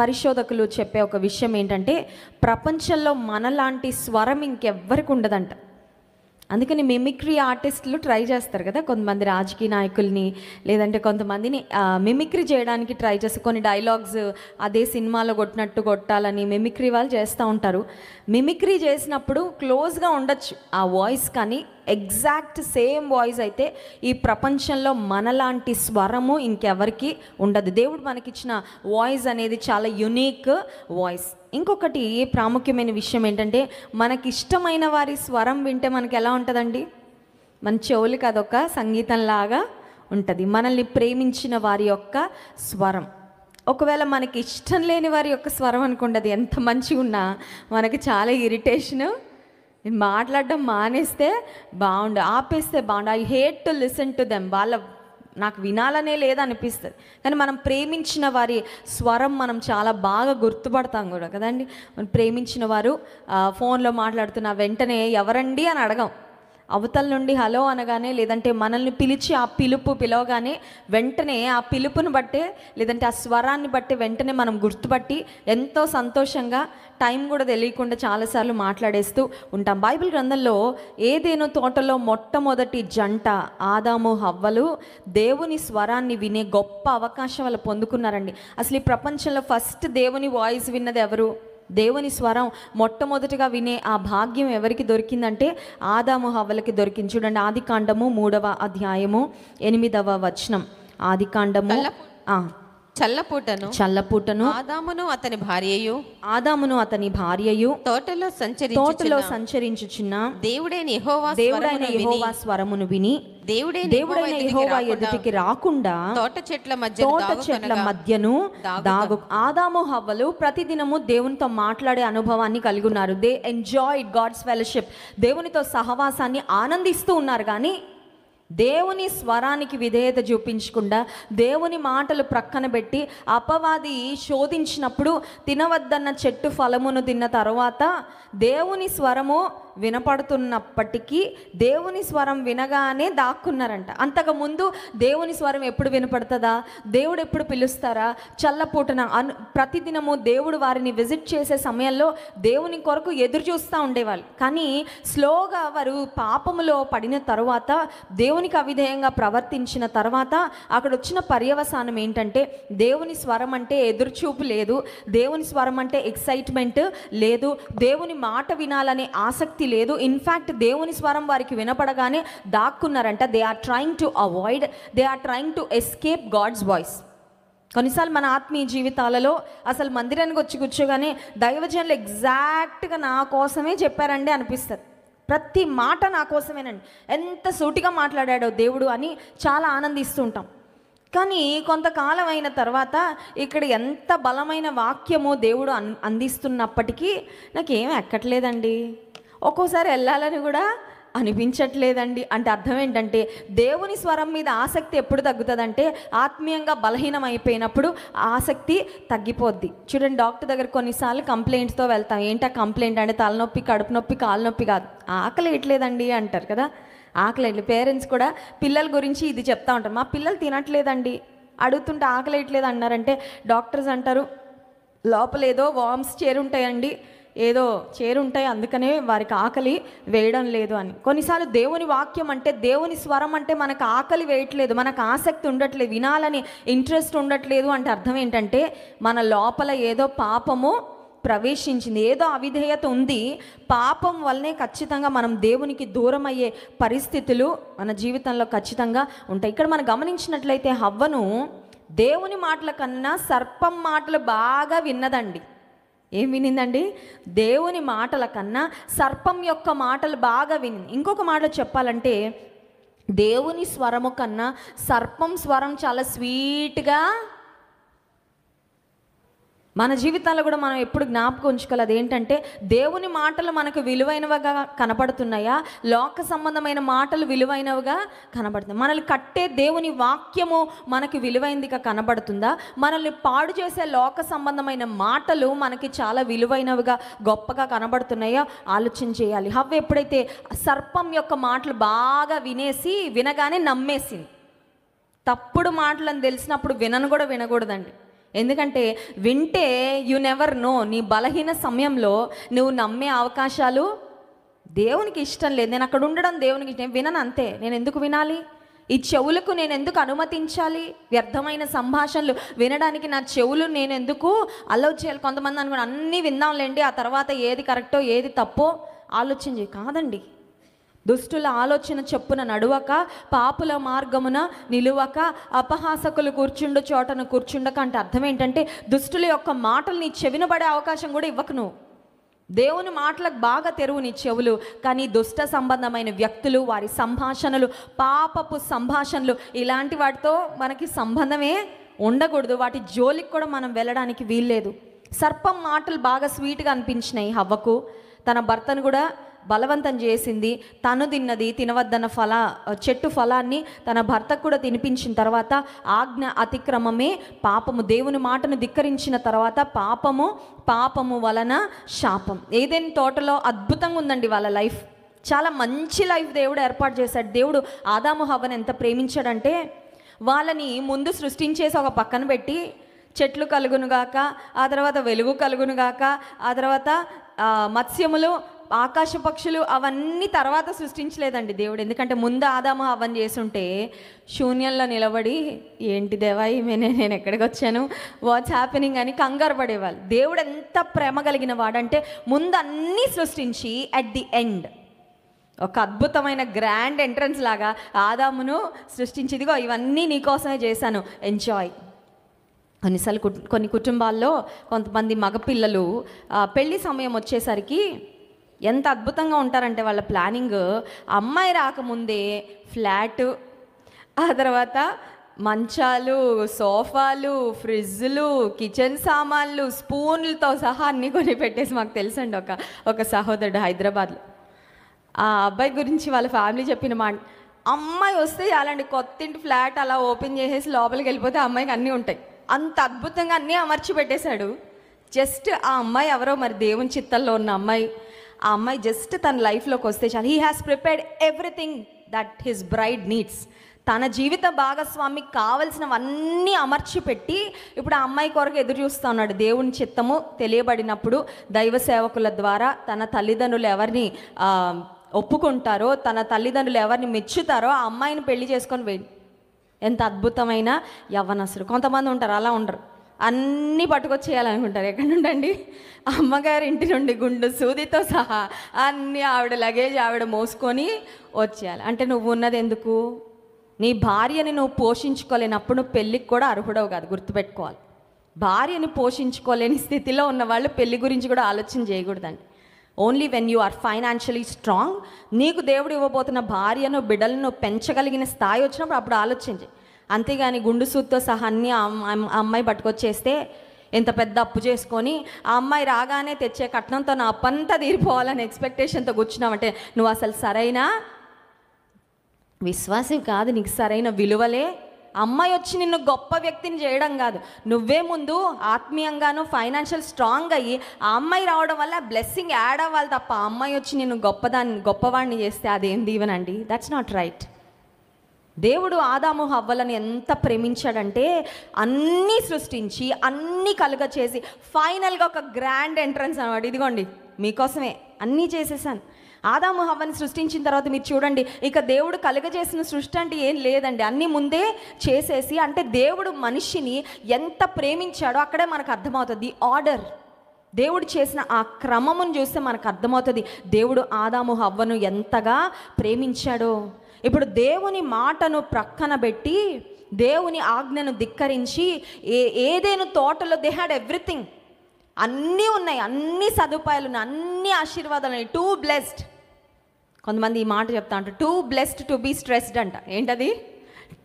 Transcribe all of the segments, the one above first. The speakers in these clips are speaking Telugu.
పరిశోధకులు చెప్పే ఒక విషయం ఏంటంటే ప్రపంచంలో మనలాంటి స్వరం ఇంకెవ్వరికి ఉండదంట అందుకని మిమిక్రీ ఆర్టిస్టులు ట్రై చేస్తారు కదా కొంతమంది రాజకీయ నాయకుల్ని లేదంటే కొంతమందిని మిమిక్రీ చేయడానికి ట్రై చేసి కొన్ని డైలాగ్స్ అదే సినిమాలో కొట్టినట్టు కొట్టాలని మిమిక్రీ వాళ్ళు చేస్తూ ఉంటారు మిమిక్రీ చేసినప్పుడు క్లోజ్గా ఉండొచ్చు ఆ వాయిస్ కానీ ఎగ్జాక్ట్ సేమ్ వాయిస్ అయితే ఈ ప్రపంచంలో మనలాంటి స్వరము ఇంకెవరికి ఉండదు దేవుడు మనకిచ్చిన వాయిస్ అనేది చాలా యునీక్ వాయిస్ ఇంకొకటి ప్రాముఖ్యమైన విషయం ఏంటంటే మనకి ఇష్టమైన వారి స్వరం వింటే మనకి ఎలా ఉంటుందండి మన చెవులకి అదొక సంగీతంలాగా ఉంటుంది మనల్ని ప్రేమించిన వారి యొక్క స్వరం ఒకవేళ మనకి ఇష్టం లేని వారి యొక్క స్వరం అనుకుంటుంది ఎంత మంచిగా ఉన్నా మనకి చాలా ఇరిటేషను నేను మాట్లాడడం మానేస్తే బాగుండు ఆపేస్తే బాగుండు I hate to listen to them వాళ్ళ నాకు వినాలనే లేదనిపిస్తుంది కానీ మనం ప్రేమించిన వారి స్వరం మనం చాలా బాగా గుర్తుపడతాం కూడా కదండి మనం ప్రేమించిన వారు ఫోన్లో మాట్లాడుతున్న వెంటనే ఎవరండి అని అడగం అవతల నుండి హలో అనగానే లేదంటే మనల్ని పిలిచి ఆ పిలుపు పిలవగానే వెంటనే ఆ పిలుపుని బట్టే లేదంటే ఆ స్వరాన్ని బట్టి వెంటనే మనం గుర్తుపట్టి ఎంతో సంతోషంగా టైం కూడా తెలియకుండా చాలాసార్లు మాట్లాడేస్తూ ఉంటాం బైబిల్ గ్రంథంలో ఏదేనో తోటలో మొట్టమొదటి జంట ఆదాము హవ్వలు దేవుని స్వరాన్ని వినే గొప్ప అవకాశం వాళ్ళు పొందుకున్నారండి అసలు ఈ ప్రపంచంలో ఫస్ట్ దేవుని వాయిస్ విన్నది ఎవరు దేవుని స్వరం మొట్టమొదటిగా వినే ఆ భాగ్యం ఎవరికి దొరికిందంటే ఆదాము హవ్వలకి దొరికింది చూడండి ఆది కాండము మూడవ అధ్యాయము ఎనిమిదవ వచనం ఆది కాండము చల్లపూటను చల్లపూటను ఆదామును అతని భార్యయు ఆదామును అతని భార్యయు తోటలో సంచరి తోటలో సంచరించుచున్న దేవుడైన యెహోవా దేవుడైన యెహోవా స్వరమును విని దేవుడే దేవుడైన యెహోవా ఎదుటికి రాకుండా తోట చెట్ల మధ్య తోట చెట్ల మధ్యను దాగు ఆదాము హవ్వలు ప్రతిదినము దేవునితో మాట్లాడే అనుభవాన్ని కలిగి ఉన్నారు దే ఎంజాయ్ గాడ్స్ ఫెలోషిప్ దేవునితో సహవాసాన్ని ఆనందిస్తూ ఉన్నారు కానీ దేవుని స్వరానికి విధేయత చూపించకుండా దేవుని మాటలు ప్రక్కన పెట్టి అపవాది శోధించినప్పుడు తినవద్దన్న చెట్టు ఫలమును తిన్న తర్వాత దేవుని స్వరము వినపడుతున్నప్పటికీ దేవుని స్వరం వినగానే దాక్కున్నారంట అంతకుముందు దేవుని స్వరం ఎప్పుడు వినపడుతుందా దేవుడు ఎప్పుడు పిలుస్తారా చల్లపూటన అను ప్రతిదినము దేవుడు వారిని విజిట్ చేసే సమయంలో దేవుని కొరకు ఎదురు చూస్తూ ఉండేవాళ్ళు కానీ స్లోగా వారు పాపములో పడిన తర్వాత దేవునికి అవిధేయంగా ప్రవర్తించిన తర్వాత అక్కడ వచ్చిన పర్యవసానం ఏంటంటే దేవుని స్వరం అంటే ఎదురుచూపు లేదు దేవుని స్వరం అంటే ఎక్సైట్మెంట్ లేదు దేవుని మాట వినాలనే ఆసక్తి ఆసక్తి లేదు ఇన్ఫ్యాక్ట్ దేవుని స్వరం వారికి వినపడగానే దాక్కున్నారంట they are trying to avoid they are trying to escape God's voice కొన్నిసార్లు మన ఆత్మీయ జీవితాలలో అసలు మందిరానికి వచ్చి కూర్చోగానే దైవజనులు ఎగ్జాక్ట్గా నా కోసమే చెప్పారండి అనిపిస్తుంది ప్రతి మాట నా కోసమేనండి ఎంత సూటిగా మాట్లాడాడో దేవుడు అని చాలా ఆనందిస్తుంటాం కానీ కొంతకాలం అయిన తర్వాత ఇక్కడ ఎంత బలమైన వాక్యమో దేవుడు అందిస్తున్నప్పటికీ నాకేం ఎక్కట్లేదండి ఒక్కోసారి వెళ్ళాలని కూడా అనిపించట్లేదండి అంటే అర్థం ఏంటంటే దేవుని స్వరం మీద ఆసక్తి ఎప్పుడు తగ్గుతుందంటే ఆత్మీయంగా బలహీనం అయిపోయినప్పుడు ఆసక్తి తగ్గిపోద్ది చూడండి డాక్టర్ దగ్గర కొన్నిసార్లు కంప్లైంట్స్తో వెళ్తాం ఏంటా కంప్లైంట్ అంటే తలనొప్పి కడుపు నొప్పి కాలు నొప్పి కాదు ఆకలి ఇట్లేదండి అంటారు కదా ఆకలి పేరెంట్స్ కూడా పిల్లల గురించి ఇది చెప్తా ఉంటారు మా పిల్లలు తినట్లేదండి అడుగుతుంటే ఆకలి ఇట్లేదు అన్నారంటే డాక్టర్స్ అంటారు లోపలేదో వామ్స్ చేరుంటాయండి ఏదో చేరుంటాయి అందుకనే వారికి ఆకలి వేయడం లేదు అని కొన్నిసార్లు దేవుని వాక్యం అంటే దేవుని స్వరం అంటే మనకు ఆకలి వేయట్లేదు మనకు ఆసక్తి ఉండట్లేదు వినాలని ఇంట్రెస్ట్ ఉండట్లేదు అంటే అర్థం ఏంటంటే మన లోపల ఏదో పాపము ప్రవేశించింది ఏదో అవిధేయత ఉంది పాపం వల్లనే ఖచ్చితంగా మనం దేవునికి దూరం అయ్యే పరిస్థితులు మన జీవితంలో ఖచ్చితంగా ఉంటాయి ఇక్కడ మనం గమనించినట్లయితే హవ్వను దేవుని మాటల కన్నా సర్పం మాటలు బాగా విన్నదండి ఏం వినిందండి దేవుని మాటల కన్నా సర్పం యొక్క మాటలు బాగా విని ఇంకొక మాట చెప్పాలంటే దేవుని స్వరము కన్నా సర్పం స్వరం చాలా స్వీట్గా మన జీవితాల్లో కూడా మనం ఎప్పుడు జ్ఞాపకం ఉంచుకోవాలి అదేంటంటే దేవుని మాటలు మనకు విలువైనవిగా కనపడుతున్నాయా లోక సంబంధమైన మాటలు విలువైనవిగా కనబడుతుంది మనల్ని కట్టే దేవుని వాక్యము మనకి విలువైనదిగా కనబడుతుందా మనల్ని పాడు చేసే లోక సంబంధమైన మాటలు మనకి చాలా విలువైనవిగా గొప్పగా కనబడుతున్నాయో ఆలోచన చేయాలి హవ్వ ఎప్పుడైతే సర్పం యొక్క మాటలు బాగా వినేసి వినగానే నమ్మేసింది తప్పుడు మాటలను తెలిసినప్పుడు వినను కూడా వినకూడదండి ఎందుకంటే వింటే యు నెవర్ నో నీ బలహీన సమయంలో నువ్వు నమ్మే అవకాశాలు దేవునికి ఇష్టం లేదు నేను అక్కడ ఉండడం దేవునికి ఇష్టం వినను అంతే నేను ఎందుకు వినాలి ఈ చెవులకు నేను ఎందుకు అనుమతించాలి వ్యర్థమైన సంభాషణలు వినడానికి నా చెవులు నేను ఎందుకు అలౌ చేయాలి కొంతమంది అనుకుని అన్నీ విందాంలేండి ఆ తర్వాత ఏది కరెక్టో ఏది తప్పో ఆలోచించి కాదండి దుష్టుల ఆలోచన చెప్పున నడువక పాపుల మార్గమున నిలువక అపహాసకులు కూర్చుండు చోటన కూర్చుండక అంటే అర్థం ఏంటంటే దుష్టుల యొక్క మాటలు నీ చెవినబడే అవకాశం కూడా ఇవ్వకు నువ్వు దేవుని మాటలకు బాగా తెరువు నీ చెవులు కానీ దుష్ట సంబంధమైన వ్యక్తులు వారి సంభాషణలు పాపపు సంభాషణలు ఇలాంటి వాటితో మనకి సంబంధమే ఉండకూడదు వాటి జోలికి కూడా మనం వెళ్ళడానికి వీల్లేదు సర్పం మాటలు బాగా స్వీట్గా అనిపించినాయి హవ్వకు తన భర్తను కూడా బలవంతం చేసింది తను తిన్నది తినవద్దన్న ఫల చెట్టు ఫలాన్ని తన భర్తకు కూడా తినిపించిన తర్వాత ఆజ్ఞ అతిక్రమమే పాపము దేవుని మాటను ధిక్కరించిన తర్వాత పాపము పాపము వలన శాపం ఏదైనా తోటలో అద్భుతంగా ఉందండి వాళ్ళ లైఫ్ చాలా మంచి లైఫ్ దేవుడు ఏర్పాటు చేశాడు దేవుడు ఆదాము హవన్ ఎంత ప్రేమించాడంటే వాళ్ళని ముందు సృష్టించేసి ఒక పక్కన పెట్టి చెట్లు కలుగునుగాక ఆ తర్వాత వెలుగు కలుగునుగాక ఆ తర్వాత మత్స్యములు ఆకాశ పక్షులు అవన్నీ తర్వాత సృష్టించలేదండి దేవుడు ఎందుకంటే ముందు ఆదాము అవన్నీ చేసుంటే శూన్యంలో నిలబడి ఏంటి దేవా ఈమెనే నేను ఎక్కడికి వచ్చాను వాట్స్ హ్యాపెనింగ్ అని కంగారు పడేవాళ్ళు దేవుడు ఎంత ప్రేమ కలిగిన వాడంటే ముందు అన్నీ సృష్టించి అట్ ది ఎండ్ ఒక అద్భుతమైన గ్రాండ్ ఎంట్రన్స్ లాగా ఆదామును సృష్టించిదిగో ఇవన్నీ నీకోసమే చేశాను ఎంజాయ్ కొన్నిసార్లు కొన్ని కుటుంబాల్లో కొంతమంది మగపిల్లలు పెళ్లి సమయం వచ్చేసరికి ఎంత అద్భుతంగా ఉంటారంటే వాళ్ళ ప్లానింగ్ అమ్మాయి రాకముందే ఫ్లాట్ ఆ తర్వాత మంచాలు సోఫాలు ఫ్రిడ్జ్లు కిచెన్ సామాన్లు స్పూన్లతో సహా అన్నీ కొని పెట్టేసి మాకు తెలుసండి ఒక ఒక సహోదరుడు హైదరాబాద్లో ఆ అబ్బాయి గురించి వాళ్ళ ఫ్యామిలీ చెప్పిన మా అమ్మాయి వస్తే చాలండి కొత్తింటి ఫ్లాట్ అలా ఓపెన్ చేసేసి లోపలికి వెళ్ళిపోతే అమ్మాయికి అన్నీ ఉంటాయి అంత అద్భుతంగా అన్నీ అమర్చి పెట్టేశాడు జస్ట్ ఆ అమ్మాయి ఎవరో మరి దేవుని చిత్తల్లో ఉన్న అమ్మాయి ఆ అమ్మాయి జస్ట్ తన లైఫ్లోకి వస్తే చాలు he has prepared everything that his bride needs తన జీవిత భాగస్వామికి కావలసినవన్నీ అమర్చి పెట్టి ఇప్పుడు ఆ అమ్మాయి కొరకు ఎదురు చూస్తూ ఉన్నాడు దేవుని చిత్తము తెలియబడినప్పుడు దైవ సేవకుల ద్వారా తన తల్లిదండ్రులు ఎవరిని ఒప్పుకుంటారో తన తల్లిదండ్రులు ఎవరిని మెచ్చుతారో ఆ అమ్మాయిని పెళ్లి చేసుకొని ఎంత అద్భుతమైన యవ్వనసులు కొంతమంది ఉంటారు అలా ఉండరు అన్నీ పట్టుకొచ్చేయాలనుకుంటారు ఎక్కడి నుండండి అమ్మగారి ఇంటి నుండి గుండు సూదితో సహా అన్నీ ఆవిడ లగేజ్ ఆవిడ మోసుకొని వచ్చేయాలి అంటే నువ్వు ఉన్నది ఎందుకు నీ భార్యని నువ్వు పోషించుకోలేనప్పుడు నువ్వు పెళ్ళికి కూడా అర్హుడవు కాదు గుర్తుపెట్టుకోవాలి భార్యని పోషించుకోలేని స్థితిలో ఉన్న వాళ్ళు పెళ్లి గురించి కూడా ఆలోచన చేయకూడదండి only when you are financially strong నీకు దేవుడు ఇవ్వబోతున్న భార్యను బిడ్డలను పెంచగలిగిన స్థాయి వచ్చినప్పుడు అప్పుడు ఆలోచించే అంతేగాని గుండు సూత్తో సహా అన్ని అమ్మాయి పట్టుకొచ్చేస్తే ఎంత పెద్ద అప్పు చేసుకొని ఆ అమ్మాయి రాగానే తెచ్చే కట్నంతో నా అప్పంతా తీరిపోవాలని ఎక్స్పెక్టేషన్తో కూర్చున్నామంటే నువ్వు అసలు సరైన విశ్వాసం కాదు నీకు సరైన విలువలే అమ్మాయి వచ్చి నిన్ను గొప్ప వ్యక్తిని చేయడం కాదు నువ్వే ముందు ఆత్మీయంగాను ఫైనాన్షియల్ స్ట్రాంగ్ అయ్యి ఆ అమ్మాయి రావడం వల్ల బ్లెస్సింగ్ యాడ్ అవ్వాలి తప్ప ఆ అమ్మాయి వచ్చి నిన్ను గొప్పదాన్ని గొప్పవాడిని చేస్తే అదేం దీవనండి దట్స్ నాట్ రైట్ దేవుడు ఆదాము హవ్వలను ఎంత ప్రేమించాడంటే అన్నీ సృష్టించి అన్నీ కలుగ చేసి ఫైనల్గా ఒక గ్రాండ్ ఎంట్రన్స్ అనమాట ఇదిగోండి మీకోసమే అన్నీ చేసేసాను ఆదాము హవ్వని సృష్టించిన తర్వాత మీరు చూడండి ఇక దేవుడు చేసిన సృష్టి అంటే ఏం లేదండి అన్నీ ముందే చేసేసి అంటే దేవుడు మనిషిని ఎంత ప్రేమించాడో అక్కడే మనకు అర్థమవుతుంది ఆర్డర్ దేవుడు చేసిన ఆ క్రమమును చూస్తే మనకు అర్థమవుతుంది దేవుడు ఆదాము హవ్వను ఎంతగా ప్రేమించాడో ఇప్పుడు దేవుని మాటను ప్రక్కన పెట్టి దేవుని ఆజ్ఞను ధిక్కరించి ఏ ఏదేను తోటలో దే హ్యాడ్ ఎవ్రీథింగ్ అన్నీ ఉన్నాయి అన్ని సదుపాయాలు ఉన్నాయి అన్ని ఆశీర్వాదాలు ఉన్నాయి టూ బ్లెస్డ్ కొంతమంది ఈ మాట చెప్తా అంట too blessed to be stressed అంట ఏంటది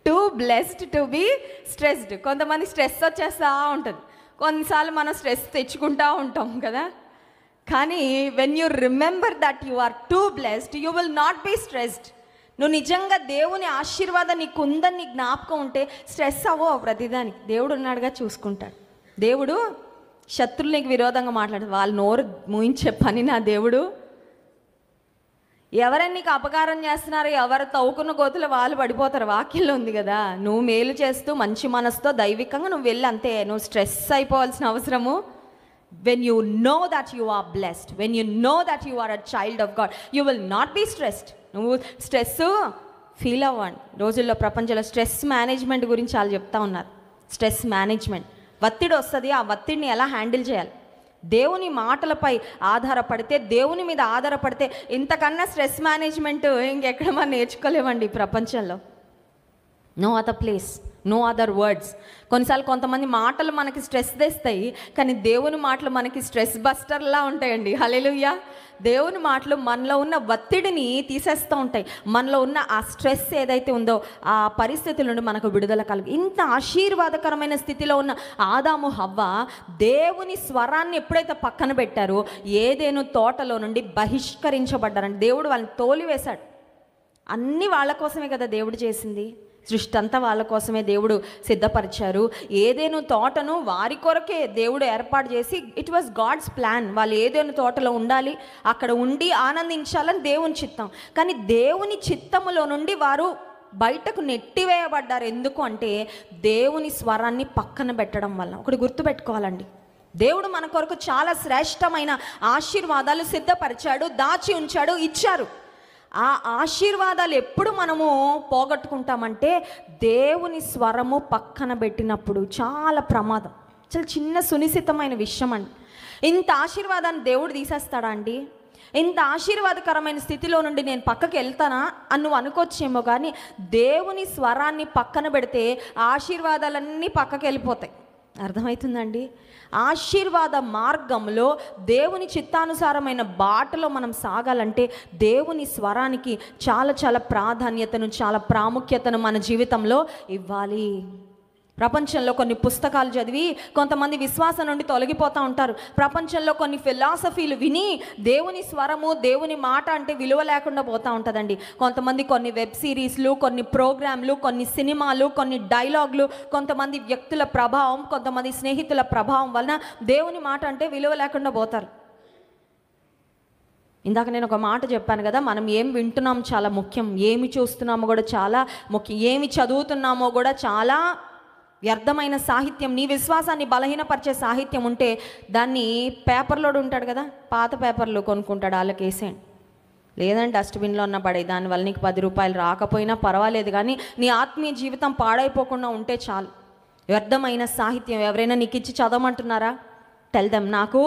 too blessed to be stressed కొంతమంది స్ట్రెస్ వచ్చేస్తూ ఉంటుంది కొన్నిసార్లు మనం స్ట్రెస్ తెచ్చుకుంటూ ఉంటాం కదా కానీ when you remember that you are too blessed you will not be stressed నువ్వు నిజంగా దేవుని ఆశీర్వాదం నీకు ఉందని నీ జ్ఞాపకం ఉంటే స్ట్రెస్ అవ్వో ప్రతిదానికి దేవుడు ఉన్నాడుగా చూసుకుంటాడు దేవుడు శత్రువులు నీకు విరోధంగా మాట్లాడు వాళ్ళు నోరు మూయించే పని నా దేవుడు ఎవరని నీకు అపకారం చేస్తున్నారో ఎవరు తవ్వుకున్న గోతులు వాళ్ళు పడిపోతారు వాక్యంలో ఉంది కదా నువ్వు మేలు చేస్తూ మంచి మనసుతో దైవికంగా నువ్వు వెళ్ళి అంతే నువ్వు స్ట్రెస్ అయిపోవాల్సిన అవసరము when you know that you are blessed when you know that you are a child of God you will not be stressed నువ్వు స్ట్రెస్ ఫీల్ అవ్వండి రోజుల్లో ప్రపంచంలో స్ట్రెస్ మేనేజ్మెంట్ గురించి వాళ్ళు చెప్తా ఉన్నారు స్ట్రెస్ మేనేజ్మెంట్ ఒత్తిడి వస్తుంది ఆ ఒత్తిడిని ఎలా హ్యాండిల్ చేయాలి దేవుని మాటలపై ఆధారపడితే దేవుని మీద ఆధారపడితే ఇంతకన్నా స్ట్రెస్ మేనేజ్మెంట్ ఇంకెక్కడ మనం నేర్చుకోలేమండి ప్రపంచంలో no other place no other words కొన్నిసార్లు కొంతమంది మాటలు మనకి స్ట్రెస్ తెస్తాయి కానీ దేవుని మాటలు మనకి స్ట్రెస్ బస్టర్లా ఉంటాయండి హలేలుయ్యా దేవుని మాటలు మనలో ఉన్న ఒత్తిడిని తీసేస్తూ ఉంటాయి మనలో ఉన్న ఆ స్ట్రెస్ ఏదైతే ఉందో ఆ పరిస్థితుల నుండి మనకు విడుదల కలుగు ఇంత ఆశీర్వాదకరమైన స్థితిలో ఉన్న ఆదాము హవ్వ దేవుని స్వరాన్ని ఎప్పుడైతే పక్కన పెట్టారో ఏదేను తోటలో నుండి బహిష్కరించబడ్డారండి దేవుడు వాళ్ళని తోలివేశాడు అన్నీ వాళ్ళ కోసమే కదా దేవుడు చేసింది సృష్టి అంతా వాళ్ళ కోసమే దేవుడు సిద్ధపరిచారు ఏదేను తోటను వారి కొరకే దేవుడు ఏర్పాటు చేసి ఇట్ వాజ్ గాడ్స్ ప్లాన్ వాళ్ళు ఏదేను తోటలో ఉండాలి అక్కడ ఉండి ఆనందించాలని దేవుని చిత్తం కానీ దేవుని చిత్తములో నుండి వారు బయటకు నెట్టివేయబడ్డారు ఎందుకు అంటే దేవుని స్వరాన్ని పక్కన పెట్టడం వల్ల ఒకటి గుర్తుపెట్టుకోవాలండి దేవుడు మన కొరకు చాలా శ్రేష్టమైన ఆశీర్వాదాలు సిద్ధపరిచాడు దాచి ఉంచాడు ఇచ్చారు ఆ ఆశీర్వాదాలు ఎప్పుడు మనము పోగొట్టుకుంటామంటే దేవుని స్వరము పక్కన పెట్టినప్పుడు చాలా ప్రమాదం చాలా చిన్న సునిశ్చితమైన విషయం అండి ఇంత ఆశీర్వాదాన్ని దేవుడు తీసేస్తాడా అండి ఇంత ఆశీర్వాదకరమైన స్థితిలో నుండి నేను పక్కకి వెళ్తానా అని నువ్వు అనుకోవచ్చేమో కానీ దేవుని స్వరాన్ని పక్కన పెడితే ఆశీర్వాదాలన్నీ పక్కకి వెళ్ళిపోతాయి అర్థమవుతుందండి ఆశీర్వాద మార్గంలో దేవుని చిత్తానుసారమైన బాటలో మనం సాగాలంటే దేవుని స్వరానికి చాలా చాలా ప్రాధాన్యతను చాలా ప్రాముఖ్యతను మన జీవితంలో ఇవ్వాలి ప్రపంచంలో కొన్ని పుస్తకాలు చదివి కొంతమంది విశ్వాసం నుండి తొలగిపోతూ ఉంటారు ప్రపంచంలో కొన్ని ఫిలాసఫీలు విని దేవుని స్వరము దేవుని మాట అంటే విలువ లేకుండా పోతూ ఉంటుందండి కొంతమంది కొన్ని వెబ్ సిరీస్లు కొన్ని ప్రోగ్రాంలు కొన్ని సినిమాలు కొన్ని డైలాగులు కొంతమంది వ్యక్తుల ప్రభావం కొంతమంది స్నేహితుల ప్రభావం వలన దేవుని మాట అంటే విలువ లేకుండా పోతారు ఇందాక నేను ఒక మాట చెప్పాను కదా మనం ఏం వింటున్నాం చాలా ముఖ్యం ఏమి చూస్తున్నామో కూడా చాలా ముఖ్యం ఏమి చదువుతున్నామో కూడా చాలా వ్యర్థమైన సాహిత్యం నీ విశ్వాసాన్ని బలహీనపరిచే సాహిత్యం ఉంటే దాన్ని పేపర్లో ఉంటాడు కదా పాత పేపర్లు కొనుక్కుంటాడు వేసే లేదంటే డస్ట్బిన్లో ఉన్న పడే దానివల్ల నీకు పది రూపాయలు రాకపోయినా పర్వాలేదు కానీ నీ ఆత్మీయ జీవితం పాడైపోకుండా ఉంటే చాలు వ్యర్థమైన సాహిత్యం ఎవరైనా నీకు ఇచ్చి చదవమంటున్నారా టెల్దమ్ నాకు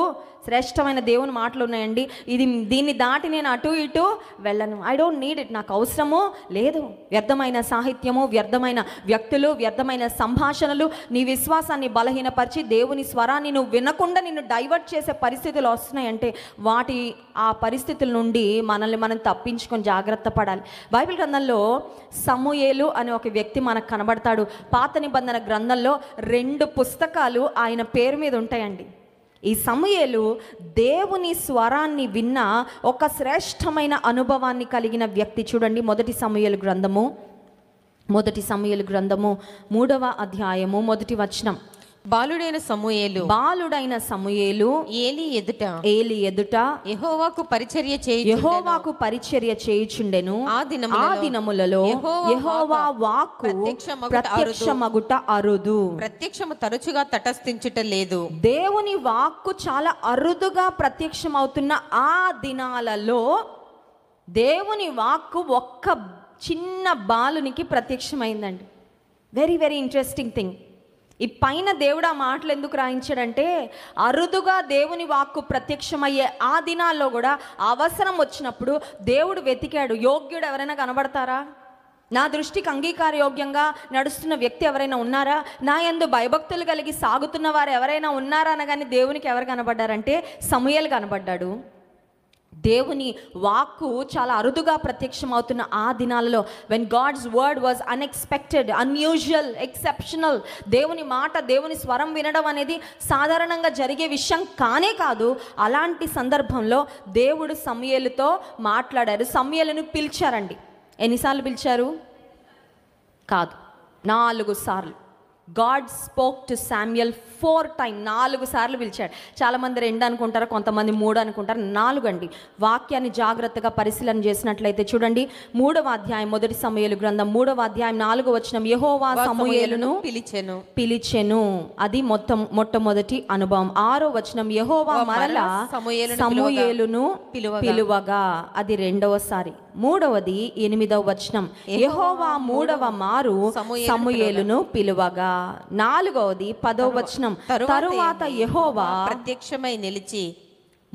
శ్రేష్టమైన దేవుని మాటలు ఉన్నాయండి ఇది దీన్ని దాటి నేను అటు ఇటు వెళ్ళను ఐ డోంట్ నీడ్ ఇట్ నాకు అవసరము లేదు వ్యర్థమైన సాహిత్యము వ్యర్థమైన వ్యక్తులు వ్యర్థమైన సంభాషణలు నీ విశ్వాసాన్ని బలహీనపరిచి దేవుని స్వరాన్ని నువ్వు వినకుండా నిన్ను డైవర్ట్ చేసే పరిస్థితులు వస్తున్నాయంటే వాటి ఆ పరిస్థితుల నుండి మనల్ని మనం తప్పించుకొని జాగ్రత్త పడాలి బైబిల్ గ్రంథంలో సమూయేలు అనే ఒక వ్యక్తి మనకు కనబడతాడు పాత నిబంధన గ్రంథంలో రెండు పుస్తకాలు ఆయన పేరు మీద ఉంటాయండి ఈ సమయలు దేవుని స్వరాన్ని విన్న ఒక శ్రేష్టమైన అనుభవాన్ని కలిగిన వ్యక్తి చూడండి మొదటి సమయలు గ్రంథము మొదటి సమయలు గ్రంథము మూడవ అధ్యాయము మొదటి వచనం బాలుడైన సమూయేలు బాలుడైన సమూయేలు ఏలి ఎదుట ఏలి ఎదుట యహోవాకు పరిచర్య చేయి యహోవాకు పరిచర్య చేయుచుండెను ఆ దిన ఆ దినములలో యహోవా వాక్కు ప్రత్యక్షమగుట అరుదు ప్రత్యక్షము తరచుగా తటస్థించుట లేదు దేవుని వాక్కు చాలా అరుదుగా ప్రత్యక్షమవుతున్న ఆ దినాలలో దేవుని వాక్కు ఒక్క చిన్న బాలునికి ప్రత్యక్షమైందండి వెరీ వెరీ ఇంట్రెస్టింగ్ థింగ్ ఈ పైన దేవుడు ఆ మాటలు ఎందుకు రాయించాడంటే అరుదుగా దేవుని వాక్కు ప్రత్యక్షమయ్యే ఆ దినాల్లో కూడా అవసరం వచ్చినప్పుడు దేవుడు వెతికాడు యోగ్యుడు ఎవరైనా కనబడతారా నా దృష్టికి అంగీకారయోగ్యంగా నడుస్తున్న వ్యక్తి ఎవరైనా ఉన్నారా నా ఎందు భయభక్తులు కలిగి సాగుతున్న వారు ఎవరైనా ఉన్నారా అనగానే దేవునికి ఎవరు కనబడ్డారంటే సమూయలు కనబడ్డాడు దేవుని వాక్కు చాలా అరుదుగా ప్రత్యక్షమవుతున్న ఆ దినాలలో when God's word was unexpected unusual exceptional దేవుని మాట దేవుని స్వరం వినడం అనేది సాధారణంగా జరిగే విషయం కానే కాదు అలాంటి సందర్భంలో దేవుడు సమయలతో మాట్లాడారు సమయలను పిలిచారండి ఎన్నిసార్లు పిలిచారు కాదు నాలుగు సార్లు God spoke to Samuel four time నాలుగు సార్లు పిలిచాడు చాలామంది రెండు అనుకుంటారు కొంతమంది మూడు అనుకుంటారు నాలుగు అండి వాక్యాన్ని జాగ్రత్తగా పరిశీలన చేసినట్లయితే చూడండి మూడవ అధ్యాయం మొదటి సమయలు గ్రంథం మూడవ అధ్యాయం నాలుగు వచ్చిన యహోవా సమూహేలును పిలిచెను పిలిచెను అది మొత్తం మొట్టమొదటి అనుభవం ఆరో వచనం యహోవా మరలా సమూహేలును పిలువగా అది రెండవసారి మూడవది ఎనిమిదవ వచనం యహోవా మూడవ మారు సమూయేలును పిలువగా నాలుగవది పదో వచనం తరువాత యహోవా ప్రత్యక్షమై నిలిచి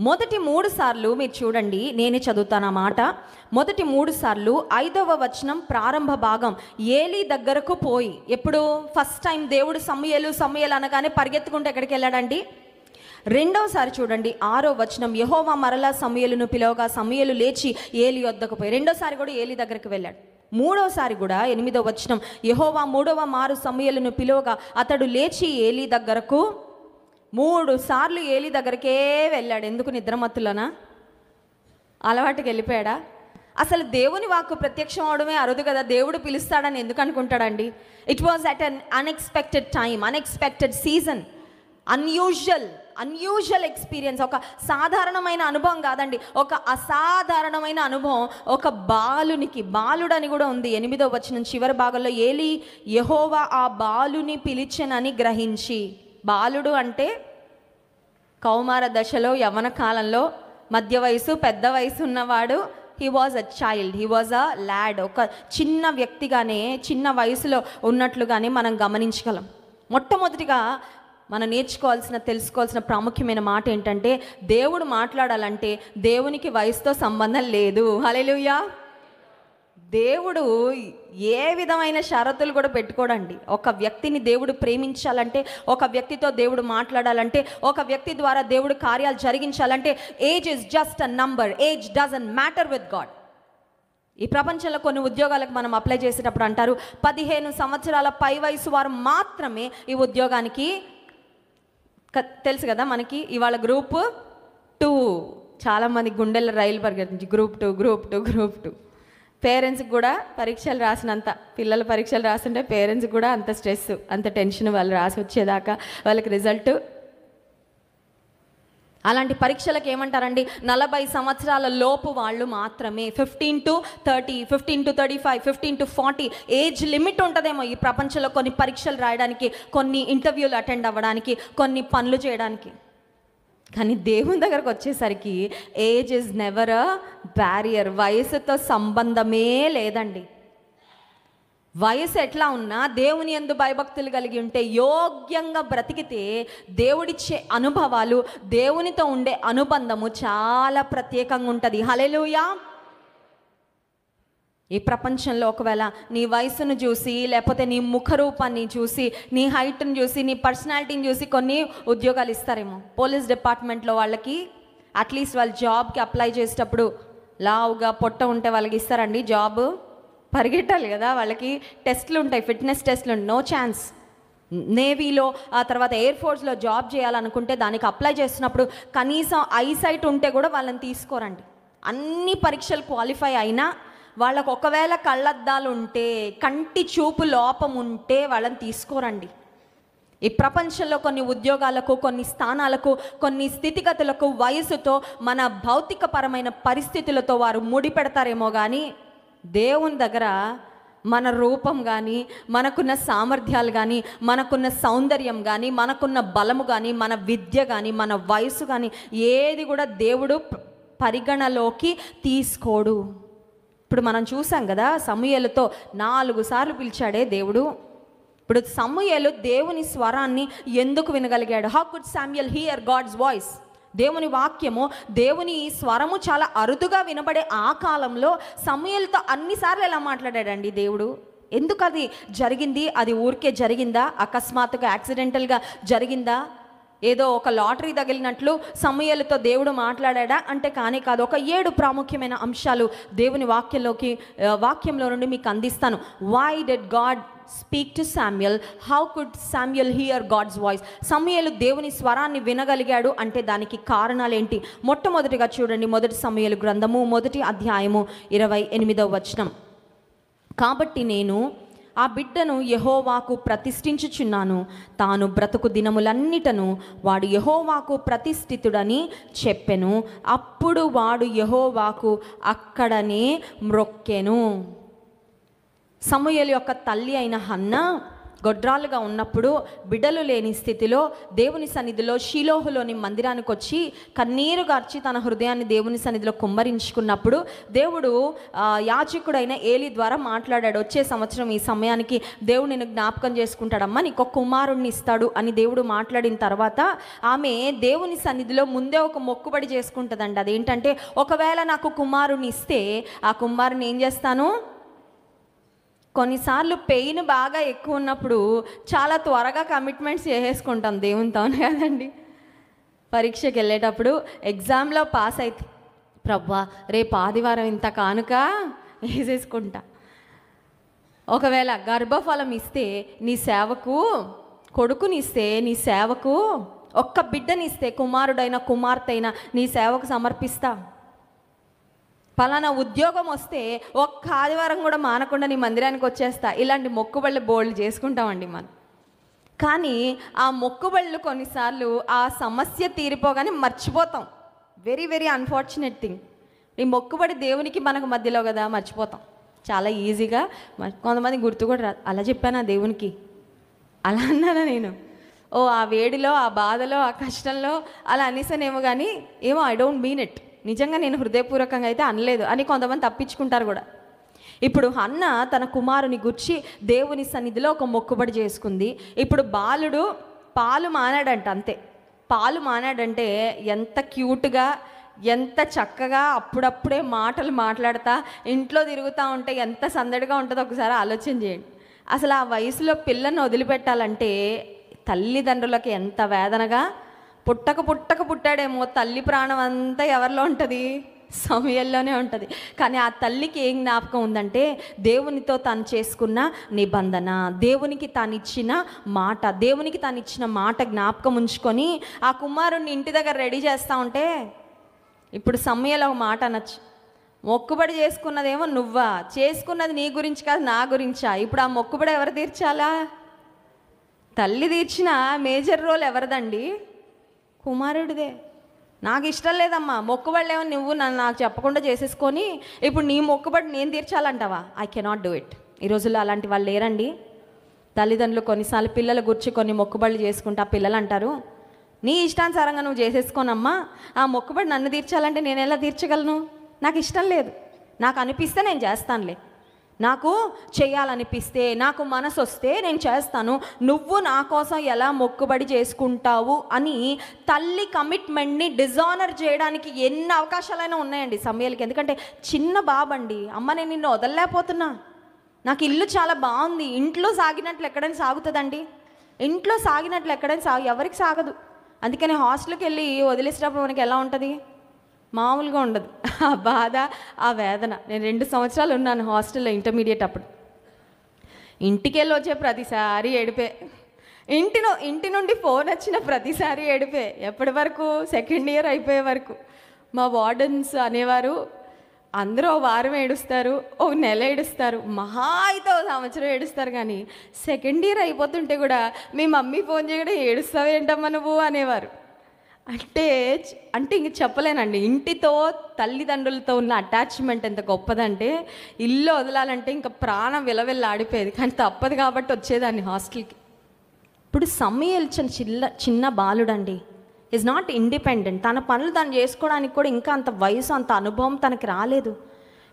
మొదటి మూడు సార్లు మీరు చూడండి నేనే చదువుతాను అన్నమాట మాట మొదటి మూడు సార్లు ఐదవ వచనం ప్రారంభ భాగం ఏలి దగ్గరకు పోయి ఎప్పుడు ఫస్ట్ టైం దేవుడు సమయలు సమయలు అనగానే పరిగెత్తుకుంటే ఎక్కడికి వెళ్ళాడండి రెండవసారి చూడండి ఆరో వచనం యహోవా మరలా సమయలను పిలవగా సమయలు లేచి ఏలి వద్దకు పోయి రెండోసారి కూడా ఏలి దగ్గరకు వెళ్ళాడు మూడోసారి కూడా ఎనిమిదో వచనం యహోవా మూడవ మారు సమయలను పిలువగా అతడు లేచి ఏలి దగ్గరకు మూడు సార్లు ఏలీ దగ్గరకే వెళ్ళాడు ఎందుకు నిద్రమత్తులనా అలవాటుకి వెళ్ళిపోయాడా అసలు దేవుని వాక్కు ప్రత్యక్షం అవడమే అరుదు కదా దేవుడు పిలుస్తాడని ఎందుకు అనుకుంటాడండి it was at an unexpected time unexpected season unusual unusual experience ఒక సాధారణమైన అనుభవం కాదండి ఒక అసాధారణమైన అనుభవం ఒక బాలునికి బాలుడని కూడా ఉంది ఎనిమిదో వచనం చివరి భాగంలో ఏలి యహోవా ఆ బాలుని పిలిచనని గ్రహించి బాలుడు అంటే కౌమార దశలో యవన కాలంలో మధ్య వయసు పెద్ద వయసు ఉన్నవాడు he was a child he was a lad ఒక చిన్న వ్యక్తిగానే చిన్న వయసులో ఉన్నట్లుగానే మనం గమనించగలం మొట్టమొదటిగా మనం నేర్చుకోవాల్సిన తెలుసుకోవాల్సిన ప్రాముఖ్యమైన మాట ఏంటంటే దేవుడు మాట్లాడాలంటే దేవునికి వయసుతో సంబంధం లేదు హలెలుయా దేవుడు ఏ విధమైన షరతులు కూడా పెట్టుకోడండి ఒక వ్యక్తిని దేవుడు ప్రేమించాలంటే ఒక వ్యక్తితో దేవుడు మాట్లాడాలంటే ఒక వ్యక్తి ద్వారా దేవుడు కార్యాలు జరిగించాలంటే age is just a number age doesn't matter with God ఈ ప్రపంచంలో కొన్ని ఉద్యోగాలకు మనం అప్లై చేసేటప్పుడు అంటారు పదిహేను సంవత్సరాల పై వయసు వారు మాత్రమే ఈ ఉద్యోగానికి తెలుసు కదా మనకి ఇవాళ గ్రూప్ టూ చాలామంది గుండెల రైలు పరిగెత్తించి group two group two group two పేరెంట్స్కి కూడా పరీక్షలు రాసినంత పిల్లల పరీక్షలు రాస్తుంటే పేరెంట్స్కి కూడా అంత స్ట్రెస్ అంత టెన్షన్ వాళ్ళు రాసి వచ్చేదాకా వాళ్ళకి రిజల్ట్ అలాంటి పరీక్షలకు ఏమంటారండి నలభై సంవత్సరాల లోపు వాళ్ళు మాత్రమే fifteen to thirty fifteen to thirty five fifteen to forty age limit ఉంటుందేమో ఈ ప్రపంచంలో కొన్ని పరీక్షలు రాయడానికి కొన్ని ఇంటర్వ్యూలు అటెండ్ అవ్వడానికి కొన్ని పనులు చేయడానికి కానీ దేవుని దగ్గరకు వచ్చేసరికి age is never a barrier వయసుతో సంబంధమే లేదండి వయసు ఎట్లా ఉన్నా దేవుని ఎందు భయభక్తులు కలిగి ఉంటే యోగ్యంగా బ్రతికితే దేవుడిచ్చే అనుభవాలు దేవునితో ఉండే అనుబంధము చాలా ప్రత్యేకంగా ఉంటుంది హలెలుయా ఈ ప్రపంచంలో ఒకవేళ నీ వయసును చూసి లేకపోతే నీ ముఖరూపాన్ని చూసి నీ హైట్ని చూసి నీ పర్సనాలిటీని చూసి కొన్ని ఉద్యోగాలు ఇస్తారేమో పోలీస్ డిపార్ట్మెంట్లో వాళ్ళకి అట్లీస్ట్ వాళ్ళు జాబ్కి అప్లై చేసేటప్పుడు లావుగా పొట్ట ఉంటే వాళ్ళకి ఇస్తారండి జాబ్ పరిగెట్టాలి కదా వాళ్ళకి టెస్ట్లు ఉంటాయి ఫిట్నెస్ టెస్ట్లు నో ఛాన్స్ నేవీలో ఆ తర్వాత ఎయిర్ ఫోర్స్లో జాబ్ చేయాలనుకుంటే దానికి అప్లై చేస్తున్నప్పుడు కనీసం ఐసైట్ ఉంటే కూడా వాళ్ళని తీసుకోరండి అన్ని పరీక్షలు క్వాలిఫై అయినా వాళ్ళకు ఒకవేళ కళ్ళద్దాలు ఉంటే కంటి చూపు లోపం ఉంటే వాళ్ళని తీసుకోరండి ఈ ప్రపంచంలో కొన్ని ఉద్యోగాలకు కొన్ని స్థానాలకు కొన్ని స్థితిగతులకు వయసుతో మన భౌతికపరమైన పరిస్థితులతో వారు ముడిపెడతారేమో కానీ దేవుని దగ్గర మన రూపం కానీ మనకున్న సామర్థ్యాలు కానీ మనకున్న సౌందర్యం కానీ మనకున్న బలము కానీ మన విద్య కానీ మన వయసు కానీ ఏది కూడా దేవుడు పరిగణలోకి తీసుకోడు ఇప్పుడు మనం చూసాం కదా సమూహలతో నాలుగు సార్లు పిలిచాడే దేవుడు ఇప్పుడు సమూహలు దేవుని స్వరాన్ని ఎందుకు వినగలిగాడు how could Samuel hear God's voice దేవుని వాక్యము దేవుని స్వరము చాలా అరుదుగా వినబడే ఆ కాలంలో సమయలతో అన్నిసార్లు ఎలా మాట్లాడాడండి దేవుడు ఎందుకు అది జరిగింది అది ఊరికే జరిగిందా అకస్మాత్తుగా యాక్సిడెంటల్గా జరిగిందా ఏదో ఒక లాటరీ తగిలినట్లు సమయాలతో దేవుడు మాట్లాడా అంటే కానీ కాదు ఒక ఏడు ప్రాముఖ్యమైన అంశాలు దేవుని వాక్యంలోకి వాక్యంలో నుండి మీకు అందిస్తాను why did God speak to Samuel how could Samuel hear God's voice సమయలు దేవుని స్వరాన్ని వినగలిగాడు అంటే దానికి కారణాలు ఏంటి మొట్టమొదటిగా చూడండి మొదటి సమయలు గ్రంథము మొదటి అధ్యాయము ఇరవై ఎనిమిదవ వచనం కాబట్టి నేను ఆ బిడ్డను యహోవాకు ప్రతిష్ఠించుచున్నాను తాను బ్రతుకు దినములన్నిటను వాడు యహోవాకు ప్రతిష్ఠితుడని చెప్పెను అప్పుడు వాడు యహోవాకు అక్కడనే మ్రొక్కెను సమూహల యొక్క తల్లి అయిన హన్న గొడ్రాలుగా ఉన్నప్పుడు బిడలు లేని స్థితిలో దేవుని సన్నిధిలో షీలోహులోని మందిరానికి వచ్చి కన్నీరు గార్చి తన హృదయాన్ని దేవుని సన్నిధిలో కుమ్మరించుకున్నప్పుడు దేవుడు యాచకుడైన ఏలి ద్వారా మాట్లాడాడు వచ్చే సంవత్సరం ఈ సమయానికి దేవుడు నేను జ్ఞాపకం చేసుకుంటాడమ్మా నీకు ఒక కుమారుణ్ణి ఇస్తాడు అని దేవుడు మాట్లాడిన తర్వాత ఆమె దేవుని సన్నిధిలో ముందే ఒక మొక్కుబడి చేసుకుంటుందండి అదేంటంటే ఒకవేళ నాకు కుమారుణ్ణి ఇస్తే ఆ కుమారుని ఏం చేస్తాను కొన్నిసార్లు పెయిన్ బాగా ఎక్కువ ఉన్నప్పుడు చాలా త్వరగా కమిట్మెంట్స్ చేసేసుకుంటాం దేవునితో కదండి పరీక్షకి వెళ్ళేటప్పుడు ఎగ్జామ్లో పాస్ అయితే ప్రవ్వా రేపు ఆదివారం ఇంత కానుక వేసేసుకుంటా ఒకవేళ గర్భఫలం ఇస్తే నీ సేవకు కొడుకునిస్తే నీ సేవకు ఒక్క బిడ్డనిస్తే కుమారుడైన కుమార్తె అయినా నీ సేవకు సమర్పిస్తా పలానా ఉద్యోగం వస్తే ఒక్క ఆదివారం కూడా మానకుండా నీ మందిరానికి వచ్చేస్తా ఇలాంటి మొక్కుబళ్ళు బోల్డ్ చేసుకుంటామండి మనం కానీ ఆ మొక్కుబళ్ళు కొన్నిసార్లు ఆ సమస్య తీరిపోగానే మర్చిపోతాం వెరీ వెరీ అన్ఫార్చునేట్ థింగ్ ఈ మొక్కుబడి దేవునికి మనకు మధ్యలో కదా మర్చిపోతాం చాలా ఈజీగా కొంతమంది గుర్తు కూడా రాదు అలా చెప్పానా దేవునికి అలా అన్నానా నేను ఓ ఆ వేడిలో ఆ బాధలో ఆ కష్టంలో అలా అనేసానేమో కానీ ఏమో ఐ డోంట్ మీన్ ఇట్ నిజంగా నేను హృదయపూర్వకంగా అయితే అనలేదు అని కొంతమంది తప్పించుకుంటారు కూడా ఇప్పుడు అన్న తన కుమారుని గుర్చి దేవుని సన్నిధిలో ఒక మొక్కుబడి చేసుకుంది ఇప్పుడు బాలుడు పాలు మానాడంట అంతే పాలు మానాడంటే ఎంత క్యూట్గా ఎంత చక్కగా అప్పుడప్పుడే మాటలు మాట్లాడతా ఇంట్లో తిరుగుతూ ఉంటే ఎంత సందడిగా ఉంటుందో ఒకసారి ఆలోచన చేయండి అసలు ఆ వయసులో పిల్లను వదిలిపెట్టాలంటే తల్లిదండ్రులకు ఎంత వేదనగా పుట్టక పుట్టక పుట్టాడేమో తల్లి ప్రాణం అంతా ఎవరిలో ఉంటుంది సమయంలోనే ఉంటుంది కానీ ఆ తల్లికి ఏం జ్ఞాపకం ఉందంటే దేవునితో తను చేసుకున్న నిబంధన దేవునికి తాను ఇచ్చిన మాట దేవునికి తాను ఇచ్చిన మాట జ్ఞాపకం ఉంచుకొని ఆ కుమారుణ్ణి ఇంటి దగ్గర రెడీ చేస్తూ ఉంటే ఇప్పుడు సమయంలో ఒక మాట అనొచ్చు మొక్కుబడి చేసుకున్నదేమో నువ్వా చేసుకున్నది నీ గురించి కాదు నా గురించా ఇప్పుడు ఆ మొక్కుబడి ఎవరు తీర్చాలా తల్లి తీర్చిన మేజర్ రోల్ ఎవరిదండి కుమారుడిదే నాకు ఇష్టం లేదమ్మా మొక్కుబడలేమో నువ్వు నన్ను నాకు చెప్పకుండా చేసేసుకొని ఇప్పుడు నీ మొక్కుబడి నేను తీర్చాలంటావా ఐ కెనాట్ డూ ఇట్ ఈ రోజుల్లో అలాంటి వాళ్ళు లేరండి తల్లిదండ్రులు కొన్నిసార్లు పిల్లలు గుర్చి కొన్ని మొక్కుబడులు చేసుకుంటే ఆ పిల్లలు అంటారు నీ ఇష్టానుసారంగా నువ్వు చేసేసుకోనమ్మా ఆ మొక్కుబడి నన్ను తీర్చాలంటే నేను ఎలా తీర్చగలను నాకు ఇష్టం లేదు నాకు అనిపిస్తే నేను చేస్తానులే నాకు చేయాలనిపిస్తే నాకు మనసు వస్తే నేను చేస్తాను నువ్వు నా కోసం ఎలా మొక్కుబడి చేసుకుంటావు అని తల్లి కమిట్మెంట్ని డిజానర్ చేయడానికి ఎన్ని అవకాశాలైనా ఉన్నాయండి సమయాలకి ఎందుకంటే చిన్న బాబండి అమ్మ నేను నిన్ను వదలలేకపోతున్నా నాకు ఇల్లు చాలా బాగుంది ఇంట్లో సాగినట్లు ఎక్కడైనా సాగుతుందండి ఇంట్లో సాగినట్లు ఎక్కడైనా సాగు ఎవరికి సాగదు అందుకని హాస్టల్కి వెళ్ళి వదిలేసినప్పుడు మనకి ఎలా ఉంటుంది మామూలుగా ఉండదు ఆ బాధ ఆ వేదన నేను రెండు సంవత్సరాలు ఉన్నాను హాస్టల్లో ఇంటర్మీడియట్ అప్పుడు ఇంటికెళ్ళి వచ్చే ప్రతిసారి ఏడిపే ఇంటి ఇంటి నుండి ఫోన్ వచ్చిన ప్రతిసారి ఏడిపే ఎప్పటి వరకు సెకండ్ ఇయర్ అయిపోయే వరకు మా వార్డెన్స్ అనేవారు అందరూ వారం ఏడుస్తారు ఓ నెల ఏడుస్తారు మహా అయితే ఓ సంవత్సరం ఏడుస్తారు కానీ సెకండ్ ఇయర్ అయిపోతుంటే కూడా మీ మమ్మీ ఫోన్ చేయడం ఏడుస్తావు ఏంటమ్మా నువ్వు అనేవారు అంటే అంటే ఇంక చెప్పలేనండి ఇంటితో తల్లిదండ్రులతో ఉన్న అటాచ్మెంట్ ఎంత గొప్పదంటే ఇల్లు వదలాలంటే ఇంకా ప్రాణం విలవిల్లాడిపోయేది కానీ తప్పదు కాబట్టి వచ్చేదాన్ని హాస్టల్కి ఇప్పుడు సమయల్చిన చిల్ల చిన్న బాలుడండి ఈజ్ నాట్ ఇండిపెండెంట్ తన పనులు తను చేసుకోవడానికి కూడా ఇంకా అంత వయసు అంత అనుభవం తనకి రాలేదు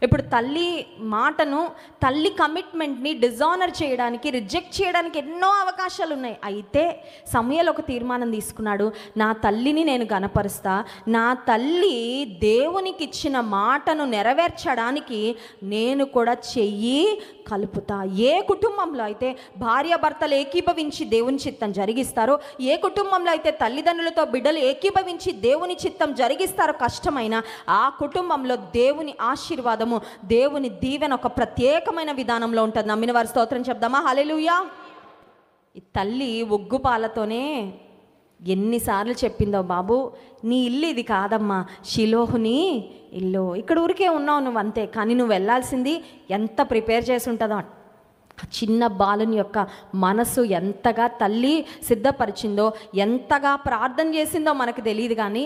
ఇప్పుడు తల్లి మాటను తల్లి కమిట్మెంట్ని డిజానర్ చేయడానికి రిజెక్ట్ చేయడానికి ఎన్నో అవకాశాలు ఉన్నాయి అయితే సమయాలు ఒక తీర్మానం తీసుకున్నాడు నా తల్లిని నేను గనపరుస్తా నా తల్లి దేవునికి ఇచ్చిన మాటను నెరవేర్చడానికి నేను కూడా చెయ్యి కలుపుతా ఏ కుటుంబంలో అయితే భార్య భర్తలు ఏకీభవించి దేవుని చిత్తం జరిగిస్తారో ఏ కుటుంబంలో అయితే తల్లిదండ్రులతో బిడ్డలు ఏకీభవించి దేవుని చిత్తం జరిగిస్తారో కష్టమైన ఆ కుటుంబంలో దేవుని ఆశీర్వాదము విధానము దేవుని దీవెన ఒక ప్రత్యేకమైన విధానంలో ఉంటుంది నమ్మిన వారి స్తోత్రం చెప్దామా హలెలుయా ఈ తల్లి ఒగ్గు పాలతోనే ఎన్నిసార్లు చెప్పిందో బాబు నీ ఇల్లు ఇది కాదమ్మా షిలోహుని ఇల్లు ఇక్కడ ఊరికే ఉన్నావు నువ్వు అంతే కానీ నువ్వు వెళ్ళాల్సింది ఎంత ప్రిపేర్ చేసి ఉంటుందో చిన్న బాలుని యొక్క మనసు ఎంతగా తల్లి సిద్ధపరిచిందో ఎంతగా ప్రార్థన చేసిందో మనకు తెలియదు కానీ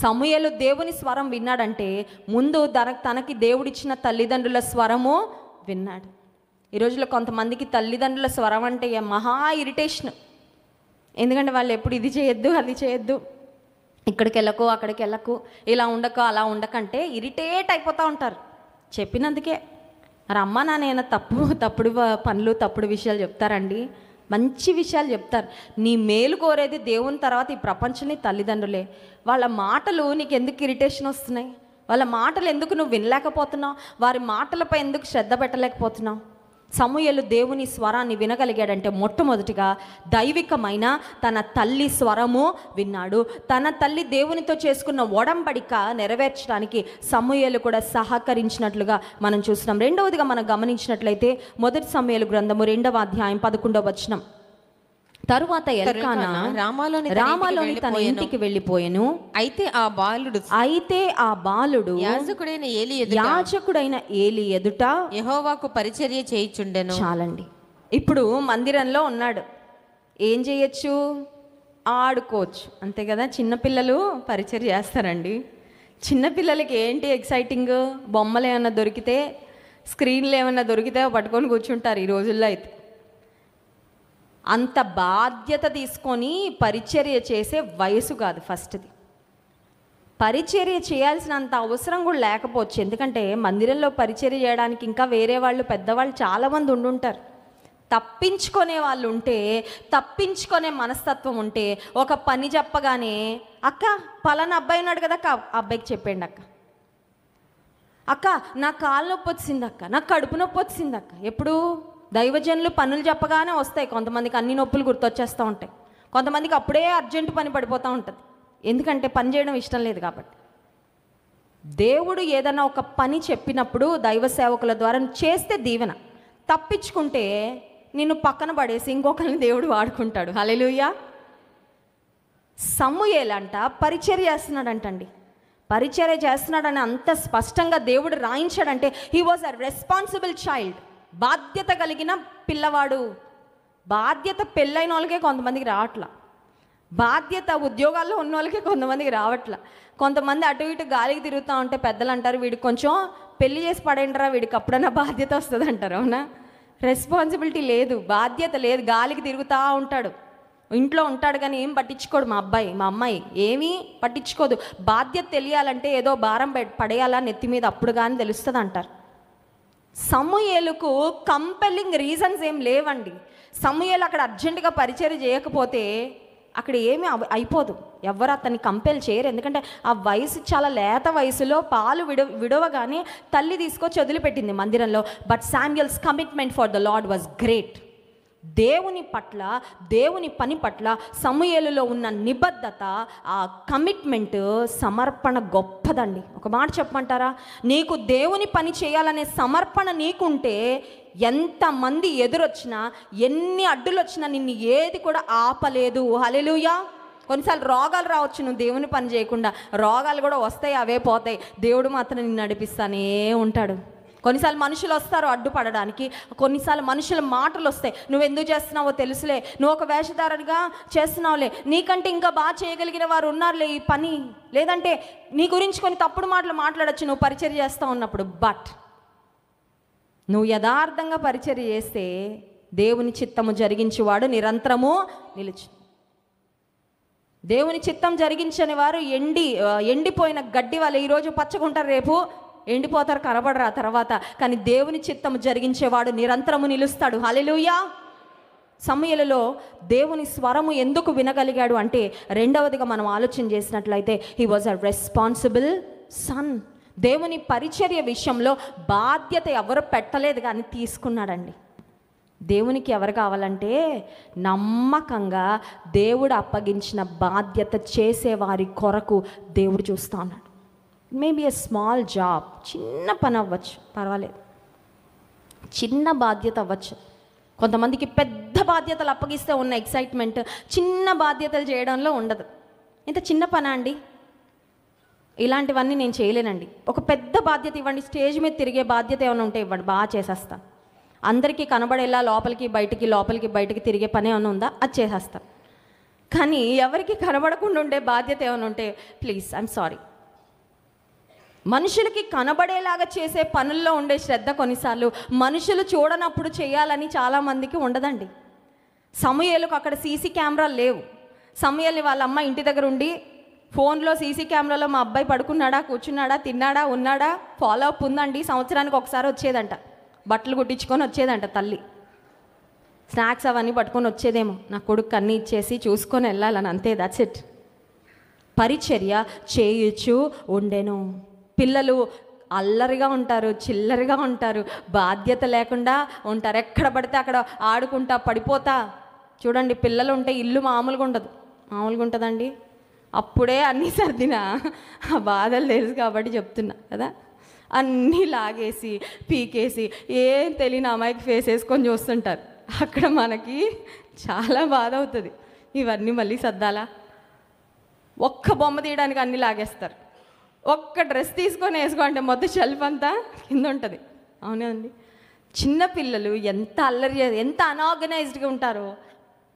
సమూయలు దేవుని స్వరం విన్నాడంటే ముందు తన తనకి దేవుడిచ్చిన తల్లిదండ్రుల స్వరము విన్నాడు ఈ రోజులో కొంతమందికి తల్లిదండ్రుల స్వరం అంటే మహా ఇరిటేషన్ ఎందుకంటే వాళ్ళు ఎప్పుడు ఇది చేయొద్దు అది చేయొద్దు ఇక్కడికి వెళ్ళకు అక్కడికి వెళ్ళకు ఇలా ఉండకు అలా ఉండకంటే ఇరిటేట్ అయిపోతూ ఉంటారు చెప్పినందుకే మరి అమ్మ నాన్న తప్పు తప్పుడు పనులు తప్పుడు విషయాలు చెప్తారండి మంచి విషయాలు చెప్తారు నీ మేలు కోరేది దేవుని తర్వాత ఈ ప్రపంచని తల్లిదండ్రులే వాళ్ళ మాటలు నీకు ఎందుకు ఇరిటేషన్ వస్తున్నాయి వాళ్ళ మాటలు ఎందుకు నువ్వు వినలేకపోతున్నావు వారి మాటలపై ఎందుకు శ్రద్ధ పెట్టలేకపోతున్నావు సమూయలు దేవుని స్వరాన్ని వినగలిగాడంటే మొట్టమొదటిగా దైవికమైన తన తల్లి స్వరము విన్నాడు తన తల్లి దేవునితో చేసుకున్న ఒడంబడిక నెరవేర్చడానికి సమూయలు కూడా సహకరించినట్లుగా మనం చూస్తున్నాం రెండవదిగా మనం గమనించినట్లయితే మొదటి సమూయలు గ్రంథము రెండవ అధ్యాయం పదకొండవ వచనం తరువాత ఎల్కానా రామాలోని రామాలోని తన ఇంటికి వెళ్ళిపోయాను అయితే ఆ బాలుడు అయితే ఆ బాలుడు యాజకుడైన ఏలి యాజకుడైన ఏలి ఎదుట యహోవాకు పరిచర్య చేయించుండెను చాలండి ఇప్పుడు మందిరంలో ఉన్నాడు ఏం చేయొచ్చు ఆడుకోవచ్చు అంతే కదా చిన్నపిల్లలు పరిచర్ చేస్తారండి చిన్నపిల్లలకి ఏంటి ఎక్సైటింగ్ బొమ్మలు ఏమైనా దొరికితే స్క్రీన్లు ఏమైనా దొరికితే పట్టుకొని కూర్చుంటారు ఈ రోజుల్లో అయితే అంత బాధ్యత తీసుకొని పరిచర్య చేసే వయసు కాదు ఫస్ట్ది పరిచర్య చేయాల్సినంత అవసరం కూడా లేకపోవచ్చు ఎందుకంటే మందిరంలో పరిచర్య చేయడానికి ఇంకా వేరే వాళ్ళు పెద్దవాళ్ళు చాలామంది ఉండుంటారు తప్పించుకునే వాళ్ళు ఉంటే తప్పించుకునే మనస్తత్వం ఉంటే ఒక పని చెప్పగానే అక్క పలానా అబ్బాయి ఉన్నాడు కదా అక్క అబ్బాయికి చెప్పండి అక్క అక్క నా కాళ్ళు నొప్పి వచ్చింది అక్క నా కడుపు నొప్పి వచ్చింది అక్క ఎప్పుడు దైవజనులు పనులు చెప్పగానే వస్తాయి కొంతమందికి అన్ని నొప్పులు గుర్తొచ్చేస్తూ ఉంటాయి కొంతమందికి అప్పుడే అర్జెంటు పని పడిపోతూ ఉంటుంది ఎందుకంటే పని చేయడం ఇష్టం లేదు కాబట్టి దేవుడు ఏదైనా ఒక పని చెప్పినప్పుడు దైవ సేవకుల ద్వారా చేస్తే దీవెన తప్పించుకుంటే నిన్ను పక్కన పడేసి ఇంకొకరిని దేవుడు వాడుకుంటాడు హలెలుయ్యా ఏలంట పరిచర్ చేస్తున్నాడంటండి పరిచర్య చేస్తున్నాడని అంత స్పష్టంగా దేవుడు రాయించాడంటే he was a responsible child బాధ్యత కలిగిన పిల్లవాడు బాధ్యత పెళ్ళైన వాళ్ళకే కొంతమందికి రావట్ల బాధ్యత ఉద్యోగాల్లో ఉన్న వాళ్ళకే కొంతమందికి రావట్ల కొంతమంది అటు ఇటు గాలికి తిరుగుతూ ఉంటే పెద్దలు అంటారు వీడికి కొంచెం పెళ్లి చేసి పడేంటరా వీడికి అప్పుడన్నా బాధ్యత వస్తుంది అంటారు అవునా రెస్పాన్సిబిలిటీ లేదు బాధ్యత లేదు గాలికి తిరుగుతూ ఉంటాడు ఇంట్లో ఉంటాడు కానీ ఏం పట్టించుకోడు మా అబ్బాయి మా అమ్మాయి ఏమీ పట్టించుకోదు బాధ్యత తెలియాలంటే ఏదో భారం పడేయాలా నెత్తి మీద అప్పుడు కానీ తెలుస్తుంది అంటారు సమూయేలుకు కంపెల్లింగ్ రీజన్స్ ఏం లేవండి సమూయేలు అక్కడ అర్జెంటుగా పరిచయం చేయకపోతే అక్కడ ఏమీ అయిపోదు ఎవరు అతన్ని కంపెల్ చేయరు ఎందుకంటే ఆ వయసు చాలా లేత వయసులో పాలు విడ విడవగానే తల్లి తీసుకొచ్చి వదిలిపెట్టింది మందిరంలో but Samuel's commitment for the Lord was great దేవుని పట్ల దేవుని పని పట్ల సమూహలలో ఉన్న నిబద్ధత ఆ కమిట్మెంట్ సమర్పణ గొప్పదండి ఒక మాట చెప్పమంటారా నీకు దేవుని పని చేయాలనే సమర్పణ నీకుంటే ఎంతమంది ఎదురొచ్చినా ఎన్ని అడ్డులు వచ్చినా నిన్ను ఏది కూడా ఆపలేదు హలెలుయా కొన్నిసార్లు రోగాలు రావచ్చు నువ్వు దేవుని పని చేయకుండా రోగాలు కూడా వస్తాయి అవే పోతాయి దేవుడు మాత్రం నిన్ను నడిపిస్తానే ఉంటాడు కొన్నిసార్లు మనుషులు వస్తారు అడ్డుపడడానికి కొన్నిసార్లు మనుషుల మాటలు వస్తాయి నువ్వు ఎందుకు చేస్తున్నావో తెలుసులే నువ్వు ఒక వేషధారణగా చేస్తున్నావులే నీకంటే ఇంకా బాగా చేయగలిగిన వారు ఉన్నారులే ఈ పని లేదంటే నీ గురించి కొన్ని తప్పుడు మాటలు మాట్లాడచ్చు నువ్వు పరిచర్ చేస్తూ ఉన్నప్పుడు బట్ నువ్వు యథార్థంగా పరిచర్ చేస్తే దేవుని చిత్తము జరిగించేవాడు నిరంతరము నిలిచి దేవుని చిత్తం జరిగించని వారు ఎండి ఎండిపోయిన గడ్డి వాళ్ళు ఈరోజు పచ్చకుంటారు రేపు ఎండిపోతారు కనబడరు ఆ తర్వాత కానీ దేవుని చిత్తము జరిగించేవాడు నిరంతరము నిలుస్తాడు హలెలుయా సమయలలో దేవుని స్వరము ఎందుకు వినగలిగాడు అంటే రెండవదిగా మనం ఆలోచన చేసినట్లయితే he was a responsible son దేవుని పరిచర్య విషయంలో బాధ్యత ఎవరు పెట్టలేదు కానీ తీసుకున్నాడండి దేవునికి ఎవరు కావాలంటే నమ్మకంగా దేవుడు అప్పగించిన బాధ్యత చేసేవారి కొరకు దేవుడు చూస్తూ ఉన్నాడు మేబీ ఏ స్మాల్ జాబ్ చిన్న పని అవ్వచ్చు పర్వాలేదు చిన్న బాధ్యత అవ్వచ్చు కొంతమందికి పెద్ద బాధ్యతలు అప్పగిస్తే ఉన్న ఎక్సైట్మెంట్ చిన్న బాధ్యతలు చేయడంలో ఉండదు ఇంత చిన్న పనా అండి ఇలాంటివన్నీ నేను చేయలేనండి ఒక పెద్ద బాధ్యత ఇవ్వండి స్టేజ్ మీద తిరిగే బాధ్యత ఏమైనా ఉంటే ఇవ్వండి బాగా చేసేస్తా అందరికీ కనబడేలా లోపలికి బయటికి లోపలికి బయటికి తిరిగే పని ఏమైనా ఉందా అది చేసేస్తా కానీ ఎవరికి కనబడకుండా ఉండే బాధ్యత ఏమైనా ఉంటే ప్లీజ్ ఐఎమ్ సారీ మనుషులకి కనబడేలాగా చేసే పనుల్లో ఉండే శ్రద్ధ కొన్నిసార్లు మనుషులు చూడనప్పుడు చేయాలని చాలామందికి ఉండదండి సమయాలకు అక్కడ సీసీ కెమెరాలు లేవు సమయాల్ని వాళ్ళ అమ్మ ఇంటి దగ్గర ఉండి ఫోన్లో సీసీ కెమెరాలో మా అబ్బాయి పడుకున్నాడా కూర్చున్నాడా తిన్నాడా ఉన్నాడా ఫాలో అప్ ఉందండి సంవత్సరానికి ఒకసారి వచ్చేదంట బట్టలు కుట్టించుకొని వచ్చేదంట తల్లి స్నాక్స్ అవన్నీ పట్టుకొని వచ్చేదేమో నా కొడుకు అన్నీ ఇచ్చేసి చూసుకొని వెళ్ళాలని అంతే దట్స్ ఇట్ పరిచర్య చేయొచ్చు ఉండెను పిల్లలు అల్లరిగా ఉంటారు చిల్లరిగా ఉంటారు బాధ్యత లేకుండా ఉంటారు ఎక్కడ పడితే అక్కడ ఆడుకుంటా పడిపోతా చూడండి పిల్లలు ఉంటే ఇల్లు మామూలుగా ఉండదు మామూలుగా ఉంటుందండి అప్పుడే అన్నీ సర్దిన ఆ బాధలు తెలుసు కాబట్టి చెప్తున్నా కదా అన్నీ లాగేసి పీకేసి ఏం తెలియని అమ్మాయికి ఫేస్ వేసుకొని చూస్తుంటారు అక్కడ మనకి చాలా బాధ అవుతుంది ఇవన్నీ మళ్ళీ సర్దాలా ఒక్క బొమ్మ తీయడానికి అన్నీ లాగేస్తారు ఒక్క డ్రెస్ తీసుకొని వేసుకోండి మొత్తం షెల్ఫ్ అంతా కింద ఉంటుంది అవునా అండి చిన్నపిల్లలు ఎంత అల్లరి ఎంత అనార్గనైజ్డ్గా ఉంటారో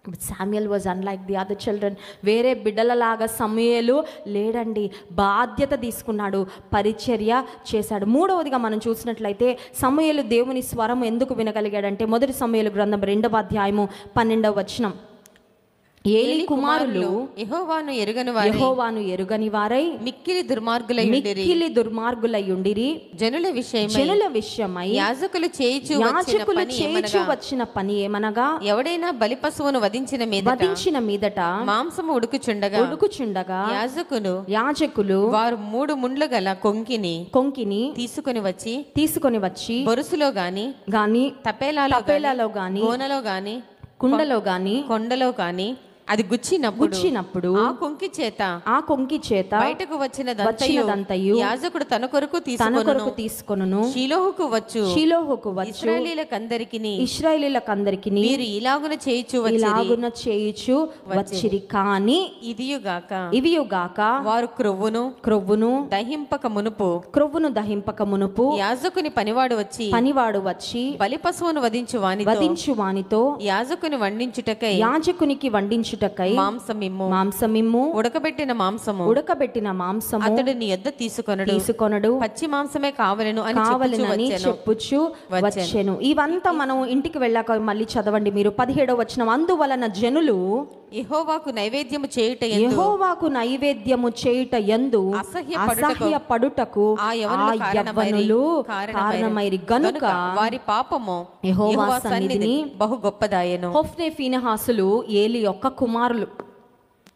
but Samuel was unlike the other children వేరే బిడ్డలలాగా సమయలు లేడండి బాధ్యత తీసుకున్నాడు పరిచర్య చేశాడు మూడవదిగా మనం చూసినట్లయితే సమయలు దేవుని స్వరం ఎందుకు వినగలిగాడంటే మొదటి సమయలు గ్రంథం రెండవ అధ్యాయము పన్నెండవ వచనం ఏలి కుమారులు యహోవాను ఎరుగని యహోవాను ఎరుగని వారై మిక్కిలి దుర్మార్గుల మిక్కిలి దుర్మార్గులై ఉండిరి జనుల విషయం జనుల విషయమై యాజకులు చేయించు యాజకులు చేయించు వచ్చిన పని ఏమనగా ఎవడైనా బలి పశువును వధించిన మీద వధించిన మీదట మాంసము ఉడుకుచుండగా ఉడుకుచుండగా యాజకులు యాజకులు వారు మూడు ముండ్లు గల కొంకిని కొంకిని తీసుకొని వచ్చి తీసుకొని వచ్చి బొరుసులో గాని గాని తపేలాలో తపేలాలో గాని ఓనలో గాని కుండలో గాని కొండలో గాని అది గుచ్చినప్పుడు గుచ్చినప్పుడు ఆ కొంకి చేత ఆ కొంకి చేత బయటకు వచ్చిన వచ్చినదంతయు యాజకుడు తన కొరకు తన కొరకు తీసుకొనును షిలోహుకు వచ్చు షిలోహుకు వచ్చు ఇస్రాయేలీలకందరికిని మీరు ఇలాగున చేయుచు ఇలాగున చేయుచు వచ్చిరి కానీ ఇదియుగాక గాక వారు క్రొవ్వును క్రొవ్వును దహింపక మునుపు క్రొవ్వును దహింపక మునుపు యాజకుని పనివాడు వచ్చి పనివాడు వచ్చి బలిపశువును పశువును వధించు వాని వధించు వానితో యాజకుని వండించుటకై యాజకునికి వండించు మార్చుటకై మాంసమిమ్ము మాంసమిమ్ము ఉడకబెట్టిన మాంసము ఉడకబెట్టిన మాంసము అతడు నీ ఎద్ద తీసుకొనడు తీసుకొనడు పచ్చి మాంసమే కావలను అని కావలనని చెప్పుచు వచ్చెను ఇవంతా మనం ఇంటికి వెళ్ళాక మళ్ళీ చదవండి మీరు పదిహేడో వచ్చిన అందువలన జనులు యహోవాకు నైవేద్యము చేయుట యహోవాకు నైవేద్యము చేయుట ఎందు అసహ్య పడుటకు ఆ యవనులు కారణమైరి గనుక వారి పాపము యహోవా సన్నిధిని బహు గొప్పదాయను హోఫ్నే ఫీనహాసులు ఏలి యొక్క కుమారులు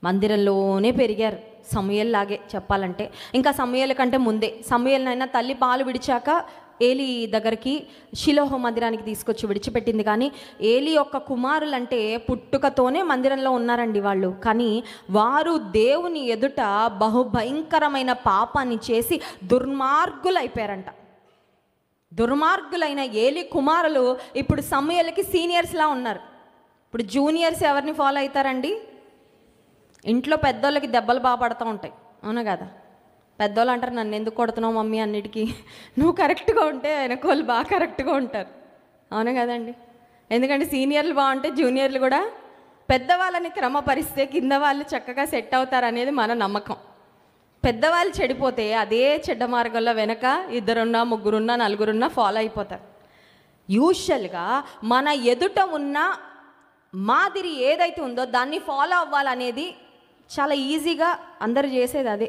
మందిరంలోనే పెరిగారు సమయల్ లాగే చెప్పాలంటే ఇంకా సమయల కంటే ముందే సమయలనైనా తల్లి పాలు విడిచాక ఏలి దగ్గరికి శిలోహ మందిరానికి తీసుకొచ్చి విడిచిపెట్టింది కానీ ఏలి యొక్క కుమారులంటే పుట్టుకతోనే మందిరంలో ఉన్నారండి వాళ్ళు కానీ వారు దేవుని ఎదుట బహుభయంకరమైన పాపాన్ని చేసి దుర్మార్గులైపోయారంట దుర్మార్గులైన ఏలి కుమారులు ఇప్పుడు సమయలకి సీనియర్స్లా ఉన్నారు ఇప్పుడు జూనియర్స్ ఎవరిని ఫాలో అవుతారండి ఇంట్లో పెద్దోళ్ళకి దెబ్బలు బాగా పడుతూ ఉంటాయి అవునా కదా పెద్దోళ్ళు అంటారు నన్ను ఎందుకు కొడుతున్నావు మమ్మీ అన్నిటికీ నువ్వు కరెక్ట్గా ఉంటే వెనక వాళ్ళు బాగా కరెక్ట్గా ఉంటారు అవునా కదండి ఎందుకంటే సీనియర్లు బాగుంటే జూనియర్లు కూడా పెద్దవాళ్ళని క్రమపరిస్తే కింద వాళ్ళు చక్కగా సెట్ అవుతారు అనేది మన నమ్మకం పెద్దవాళ్ళు చెడిపోతే అదే చెడ్డ మార్గంలో వెనక ఇద్దరున్నా ముగ్గురున్నా నలుగురున్నా ఫాలో అయిపోతారు యూజువల్గా మన ఎదుట ఉన్న మాదిరి ఏదైతే ఉందో దాన్ని ఫాలో అవ్వాలనేది చాలా ఈజీగా అందరు చేసేది అదే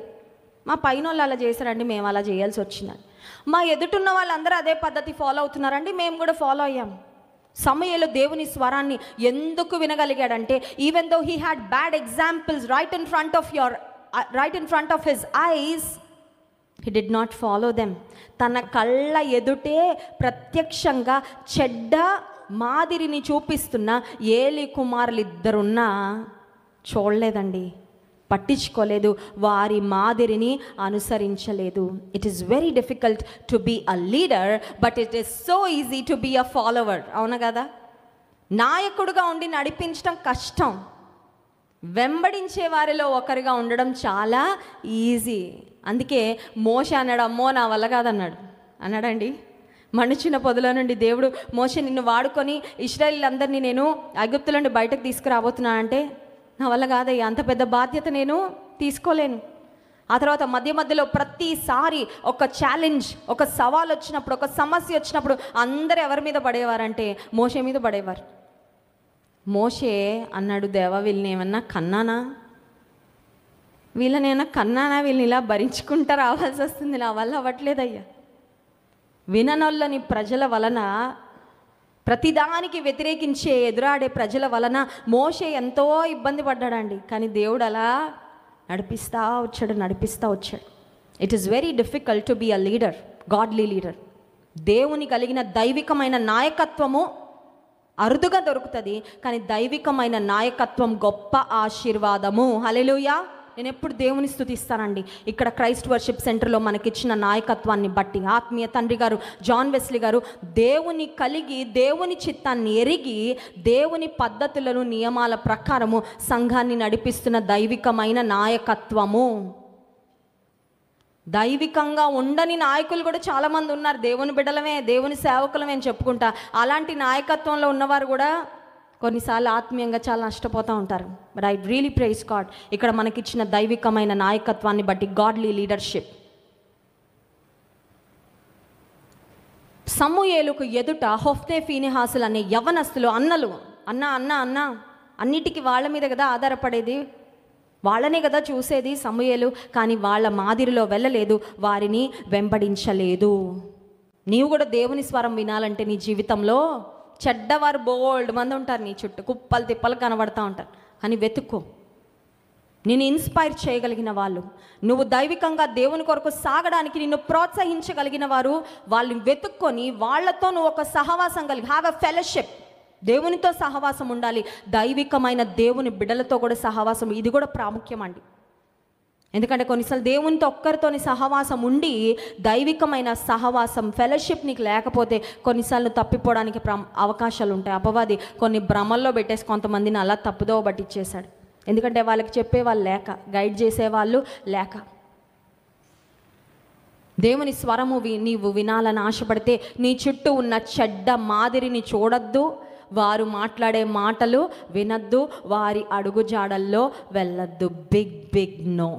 మా పైన వాళ్ళు అలా చేశారండి మేము అలా చేయాల్సి వచ్చిందని మా ఎదుటిన్న వాళ్ళందరూ అదే పద్ధతి ఫాలో అవుతున్నారండి మేము కూడా ఫాలో అయ్యాము సమయంలో దేవుని స్వరాన్ని ఎందుకు వినగలిగాడంటే even though he had bad examples right in front of your right in front of his eyes he did not follow them తన కళ్ళ ఎదుటే ప్రత్యక్షంగా చెడ్డ మాదిరిని చూపిస్తున్న ఏలి ఇద్దరున్నా చూడలేదండి పట్టించుకోలేదు వారి మాదిరిని అనుసరించలేదు it is very difficult to be a leader but it is so easy to be a follower అవును కదా నాయకుడుగా ఉండి నడిపించడం కష్టం వెంబడించే వారిలో ఒకరిగా ఉండడం చాలా ఈజీ అందుకే మోష అన్నాడు అమ్మో నా వల్ల కాదన్నాడు అన్నాడండి మణుచిన పొదల నుండి దేవుడు మోస నిన్ను వాడుకొని ఇస్రాయిలందరినీ నేను అగుప్తుల నుండి బయటకు తీసుకురాబోతున్నా అంటే నా వల్ల కాదయ్యా అంత పెద్ద బాధ్యత నేను తీసుకోలేను ఆ తర్వాత మధ్య మధ్యలో ప్రతిసారి ఒక ఛాలెంజ్ ఒక సవాల్ వచ్చినప్పుడు ఒక సమస్య వచ్చినప్పుడు అందరు ఎవరి మీద పడేవారంటే మోసే మీద పడేవారు మోసే అన్నాడు దేవా వీళ్ళని ఏమన్నా కన్నానా ఏమన్నా కన్నానా వీళ్ళని ఇలా భరించుకుంటా రావాల్సి వస్తుంది నా వల్ల అవ్వట్లేదయ్యా విననొల్లని ప్రజల వలన ప్రతిదానికి వ్యతిరేకించే ఎదురాడే ప్రజల వలన మోసే ఎంతో ఇబ్బంది పడ్డాడండి కానీ దేవుడు అలా నడిపిస్తా వచ్చాడు నడిపిస్తూ వచ్చాడు it is very difficult to be a leader godly leader దేవుని కలిగిన దైవికమైన నాయకత్వము అరుదుగా దొరుకుతుంది కానీ దైవికమైన నాయకత్వం గొప్ప ఆశీర్వాదము హలెలుయా నేను ఎప్పుడు దేవుని స్థుతిస్తానండి ఇక్కడ క్రైస్ట్ వర్షిప్ సెంటర్లో మనకిచ్చిన నాయకత్వాన్ని బట్టి ఆత్మీయ తండ్రి గారు జాన్ వెస్లీ గారు దేవుని కలిగి దేవుని చిత్తాన్ని ఎరిగి దేవుని పద్ధతులను నియమాల ప్రకారము సంఘాన్ని నడిపిస్తున్న దైవికమైన నాయకత్వము దైవికంగా ఉండని నాయకులు కూడా చాలామంది ఉన్నారు దేవుని బిడ్డలమే దేవుని సేవకులమే అని చెప్పుకుంటా అలాంటి నాయకత్వంలో ఉన్నవారు కూడా కొన్నిసార్లు ఆత్మీయంగా చాలా నష్టపోతూ ఉంటారు but I really praise God ఇక్కడ మనకిచ్చిన దైవికమైన నాయకత్వాన్ని బట్టి గాడ్లీ లీడర్షిప్ సమూయేలుకు ఎదుట హోఫ్తే ఫీనిహాసులు అనే యవనస్తులు అన్నలు అన్న అన్న అన్న అన్నిటికీ వాళ్ళ మీద కదా ఆధారపడేది వాళ్ళనే కదా చూసేది సమూయేలు కానీ వాళ్ళ మాదిరిలో వెళ్ళలేదు వారిని వెంబడించలేదు నీవు కూడా దేవుని స్వరం వినాలంటే నీ జీవితంలో చెడ్డవారు బోల్డ్ మంది ఉంటారు నీ చుట్టూ కుప్పలు తిప్పలు కనబడతా ఉంటారు అని వెతుక్కో నేను ఇన్స్పైర్ చేయగలిగిన వాళ్ళు నువ్వు దైవికంగా దేవుని కొరకు సాగడానికి నిన్ను ప్రోత్సహించగలిగిన వారు వాళ్ళని వెతుక్కొని వాళ్ళతో నువ్వు ఒక సహవాసం కలిగి హ్యావ్ అ ఫెలోషిప్ దేవునితో సహవాసం ఉండాలి దైవికమైన దేవుని బిడలతో కూడా సహవాసం ఇది కూడా ప్రాముఖ్యం అండి ఎందుకంటే కొన్నిసార్లు దేవునితో ఒక్కరితోని సహవాసం ఉండి దైవికమైన సహవాసం ఫెలోషిప్ నీకు లేకపోతే కొన్నిసార్లు తప్పిపోవడానికి ప్ర అవకాశాలు ఉంటాయి అపవాది కొన్ని భ్రమల్లో పెట్టేసి కొంతమందిని అలా తప్పుదో పట్టించేశాడు ఎందుకంటే వాళ్ళకి చెప్పేవాళ్ళు లేక గైడ్ చేసేవాళ్ళు లేక దేవుని స్వరము వి నీవు వినాలని ఆశపడితే నీ చుట్టూ ఉన్న చెడ్డ మాదిరిని చూడొద్దు వారు మాట్లాడే మాటలు వినద్దు వారి అడుగుజాడల్లో వెళ్ళద్దు బిగ్ బిగ్ నో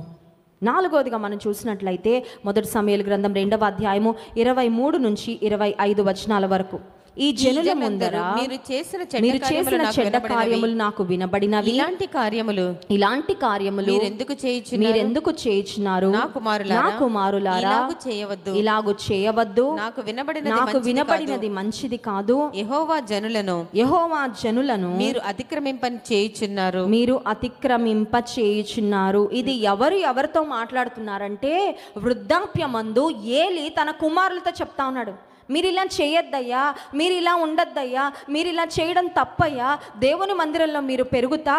నాలుగవదిగా మనం చూసినట్లయితే మొదటి సమయాల గ్రంథం రెండవ అధ్యాయము ఇరవై మూడు నుంచి ఇరవై ఐదు వచనాల వరకు ఈ జనుల ముందర మీరు చేసిన మీరు చేసిన చెడ్డ కార్యములు నాకు వినబడినవి ఇలాంటి కార్యములు ఇలాంటి కార్యములు మీరు ఎందుకు చేయించు మీరు ఎందుకు చేయించున్నారు నా కుమారులారా నా కుమారులారా చేయవద్దు ఇలాగూ చేయవద్దు నాకు వినబడిన నాకు వినబడినది మంచిది కాదు యహోవా జనులను యహోవా జనులను మీరు అతిక్రమింప చేయుచున్నారు మీరు అతిక్రమింప చేయుచున్నారు ఇది ఎవరు ఎవరితో మాట్లాడుతున్నారంటే వృద్ధాప్యమందు ఏలి తన కుమారులతో చెప్తా ఉన్నాడు మీరు ఇలా చేయొద్దయ్యా మీరు ఇలా ఉండొద్దయ్యా మీరు ఇలా చేయడం తప్పయ్యా దేవుని మందిరంలో మీరు పెరుగుతా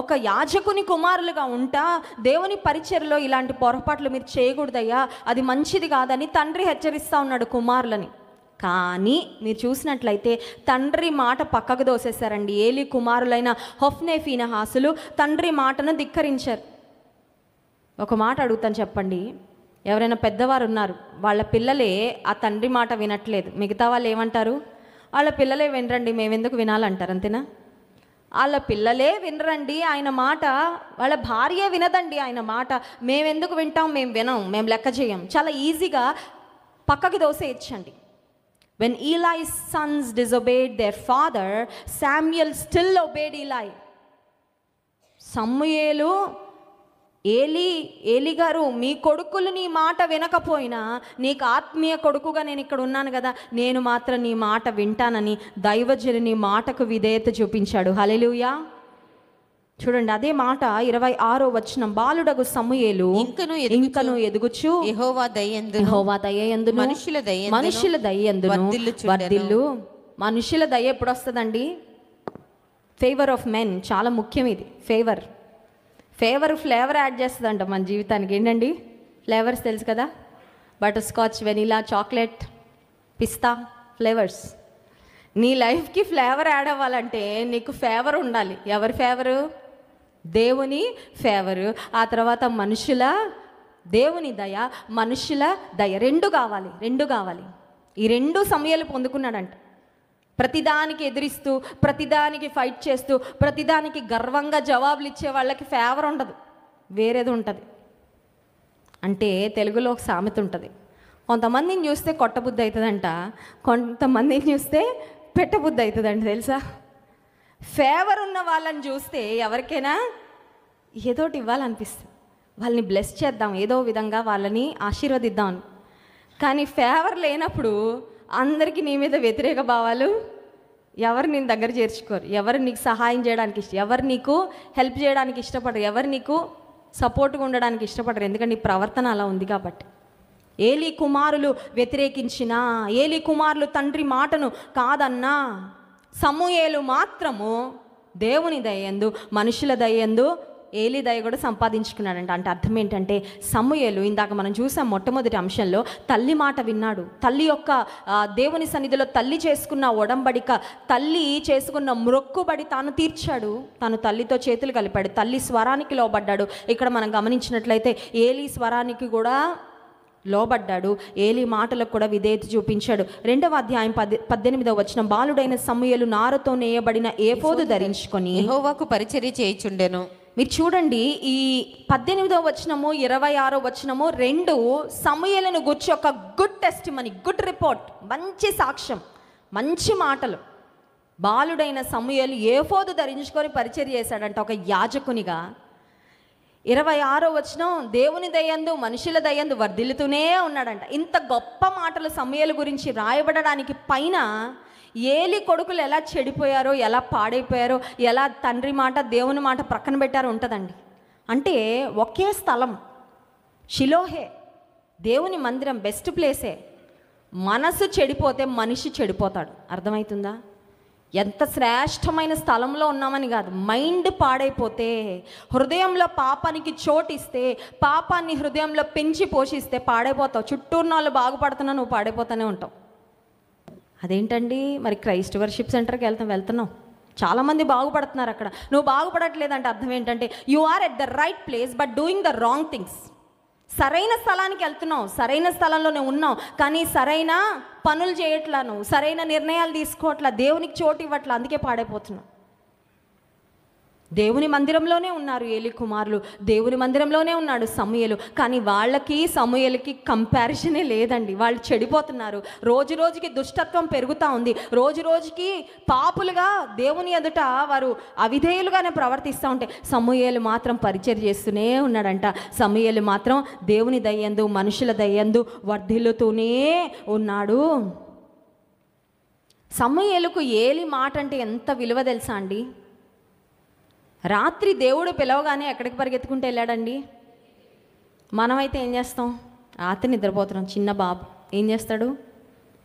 ఒక యాజకుని కుమారులుగా ఉంటా దేవుని పరిచయలో ఇలాంటి పొరపాట్లు మీరు చేయకూడదయ్యా అది మంచిది కాదని తండ్రి హెచ్చరిస్తూ ఉన్నాడు కుమారులని కానీ మీరు చూసినట్లయితే తండ్రి మాట పక్కకు దోసేశారండి ఏలి కుమారులైన హొఫ్నే ఫీనహాసులు తండ్రి మాటను ధిక్కరించారు ఒక మాట అడుగుతాను చెప్పండి ఎవరైనా పెద్దవారు ఉన్నారు వాళ్ళ పిల్లలే ఆ తండ్రి మాట వినట్లేదు మిగతా వాళ్ళు ఏమంటారు వాళ్ళ పిల్లలే వినరండి మేమెందుకు వినాలంటారు అంతేనా వాళ్ళ పిల్లలే వినరండి ఆయన మాట వాళ్ళ భార్య వినదండి ఆయన మాట మేమెందుకు వింటాం మేము వినం మేము లెక్క చేయం చాలా ఈజీగా పక్కకి దోసేయచ్చండి when Eli sons disobeyed their father Samuel still obeyed Eli సమ్ముయేలు ఏలి ఏలి గారు మీ కొడుకులు నీ మాట వినకపోయినా నీకు ఆత్మీయ కొడుకుగా నేను ఇక్కడ ఉన్నాను కదా నేను మాత్రం నీ మాట వింటానని దైవజులు నీ మాటకు విధేయత చూపించాడు హలెలుయా చూడండి అదే మాట ఇరవై ఆరో వచ్చిన బాలుడగు సమూయేలు ఇంకను ఇంకను ఎదుగుచు యహోవా దయ్యందు మనుషుల దయ్య మనుషుల దయ్యందు మనుషుల దయ ఎప్పుడు వస్తుందండి ఫేవర్ ఆఫ్ మెన్ చాలా ముఖ్యం ఇది ఫేవర్ ఫేవర్ ఫ్లేవర్ యాడ్ చేస్తుందంట మన జీవితానికి ఏంటండి ఫ్లేవర్స్ తెలుసు కదా బటర్ స్కాచ్ వెనీలా చాక్లెట్ పిస్తా ఫ్లేవర్స్ నీ లైఫ్కి ఫ్లేవర్ యాడ్ అవ్వాలంటే నీకు ఫేవర్ ఉండాలి ఎవరి ఫేవరు దేవుని ఫేవరు ఆ తర్వాత మనుషుల దేవుని దయ మనుషుల దయ రెండు కావాలి రెండు కావాలి ఈ రెండు సమయాలు పొందుకున్నాడంట ప్రతిదానికి ఎదిరిస్తూ ప్రతిదానికి ఫైట్ చేస్తూ ప్రతిదానికి గర్వంగా జవాబులు ఇచ్చే వాళ్ళకి ఫేవర్ ఉండదు వేరేది ఉంటుంది అంటే తెలుగులో ఒక సామెత ఉంటుంది కొంతమందిని చూస్తే కొట్టబుద్ధి అవుతుందంట కొంతమందిని చూస్తే పెట్టబుద్ధి అవుతుందంట తెలుసా ఫేవర్ ఉన్న వాళ్ళని చూస్తే ఎవరికైనా ఏదోటి ఇవ్వాలనిపిస్తుంది వాళ్ళని బ్లెస్ చేద్దాం ఏదో విధంగా వాళ్ళని ఆశీర్వదిద్దాం కానీ ఫేవర్ లేనప్పుడు అందరికీ నీ మీద వ్యతిరేక భావాలు ఎవరు నేను దగ్గర చేర్చుకోరు ఎవరు నీకు సహాయం చేయడానికి ఇష్టం ఎవరు నీకు హెల్ప్ చేయడానికి ఇష్టపడరు ఎవరు నీకు సపోర్ట్గా ఉండడానికి ఇష్టపడరు ఎందుకంటే నీ ప్రవర్తన అలా ఉంది కాబట్టి ఏలి కుమారులు వ్యతిరేకించినా ఏలి కుమారులు తండ్రి మాటను కాదన్నా సమూయేలు మాత్రము దేవుని దయ్యందు మనుషుల దయ్యందు ఏలి దయ కూడా సంపాదించుకున్నాడంట అంటే అర్థం ఏంటంటే సమూహలు ఇందాక మనం చూసాం మొట్టమొదటి అంశంలో తల్లి మాట విన్నాడు తల్లి యొక్క దేవుని సన్నిధిలో తల్లి చేసుకున్న ఒడంబడిక తల్లి చేసుకున్న మొక్కుబడి తాను తీర్చాడు తాను తల్లితో చేతులు కలిపాడు తల్లి స్వరానికి లోబడ్డాడు ఇక్కడ మనం గమనించినట్లయితే ఏలి స్వరానికి కూడా లోబడ్డాడు ఏలి మాటలకు కూడా విధేయత చూపించాడు రెండవ అధ్యాయం పద్ పద్దెనిమిదవ వచ్చిన బాలుడైన సమూయలు నారతో నేయబడిన ఏపోదు ధరించుకొని యహోవాకు పరిచర్య చేయుచుండెను మీరు చూడండి ఈ పద్దెనిమిదో వచనము ఇరవై ఆరో వచనము రెండు సమయలను గుర్చి ఒక good testimony good report మంచి సాక్ష్యం మంచి మాటలు బాలుడైన ఏ ఏఫోదు ధరించుకొని పరిచయం చేశాడంట ఒక యాజకునిగా ఇరవై ఆరో వచనం దేవుని దయందు మనుషుల దయందు వర్ధిల్లుతూనే ఉన్నాడంట ఇంత గొప్ప మాటలు సమయాల గురించి రాయబడడానికి పైన ఏలి కొడుకులు ఎలా చెడిపోయారో ఎలా పాడైపోయారో ఎలా తండ్రి మాట దేవుని మాట ప్రక్కన పెట్టారో ఉంటుందండి అంటే ఒకే స్థలం షిలోహే దేవుని మందిరం బెస్ట్ ప్లేసే మనసు చెడిపోతే మనిషి చెడిపోతాడు అర్థమవుతుందా ఎంత శ్రేష్టమైన స్థలంలో ఉన్నామని కాదు మైండ్ పాడైపోతే హృదయంలో పాపానికి చోటిస్తే పాపాన్ని హృదయంలో పెంచి పోషిస్తే పాడైపోతావు చుట్టూ వాళ్ళు బాగుపడుతున్నా నువ్వు పాడైపోతూనే ఉంటావు అదేంటండి మరి క్రైస్ట్ వర్షిప్ సెంటర్కి వెళ్తాం వెళ్తున్నాం చాలామంది బాగుపడుతున్నారు అక్కడ నువ్వు బాగుపడట్లేదంటే అర్థం ఏంటంటే you are at the right place but doing the wrong things సరైన స్థలానికి వెళ్తున్నావు సరైన స్థలంలోనే ఉన్నావు కానీ సరైన పనులు చేయట్లా నువ్వు సరైన నిర్ణయాలు తీసుకోవట్లా దేవునికి చోటు ఇవ్వట్లా అందుకే పాడైపోతున్నావు దేవుని మందిరంలోనే ఉన్నారు ఏలి కుమారులు దేవుని మందిరంలోనే ఉన్నాడు సమూయలు కానీ వాళ్ళకి సమూయలకి కంపారిజనే లేదండి వాళ్ళు చెడిపోతున్నారు రోజు రోజుకి దుష్టత్వం పెరుగుతూ ఉంది రోజు రోజుకి పాపులుగా దేవుని ఎదుట వారు అవిధేయులుగానే ప్రవర్తిస్తూ ఉంటే సమూయలు మాత్రం పరిచయం చేస్తూనే ఉన్నాడంట సమూయలు మాత్రం దేవుని దయ్యందు మనుషుల దయ్యందు వర్ధిల్లుతూనే ఉన్నాడు సమూయలకు ఏలి మాట అంటే ఎంత విలువ తెలుసా అండి రాత్రి దేవుడు పిలవగానే ఎక్కడికి పరిగెత్తుకుంటూ వెళ్ళాడండి మనమైతే ఏం చేస్తాం రాత్రి నిద్రపోతున్నాం చిన్న బాబు ఏం చేస్తాడు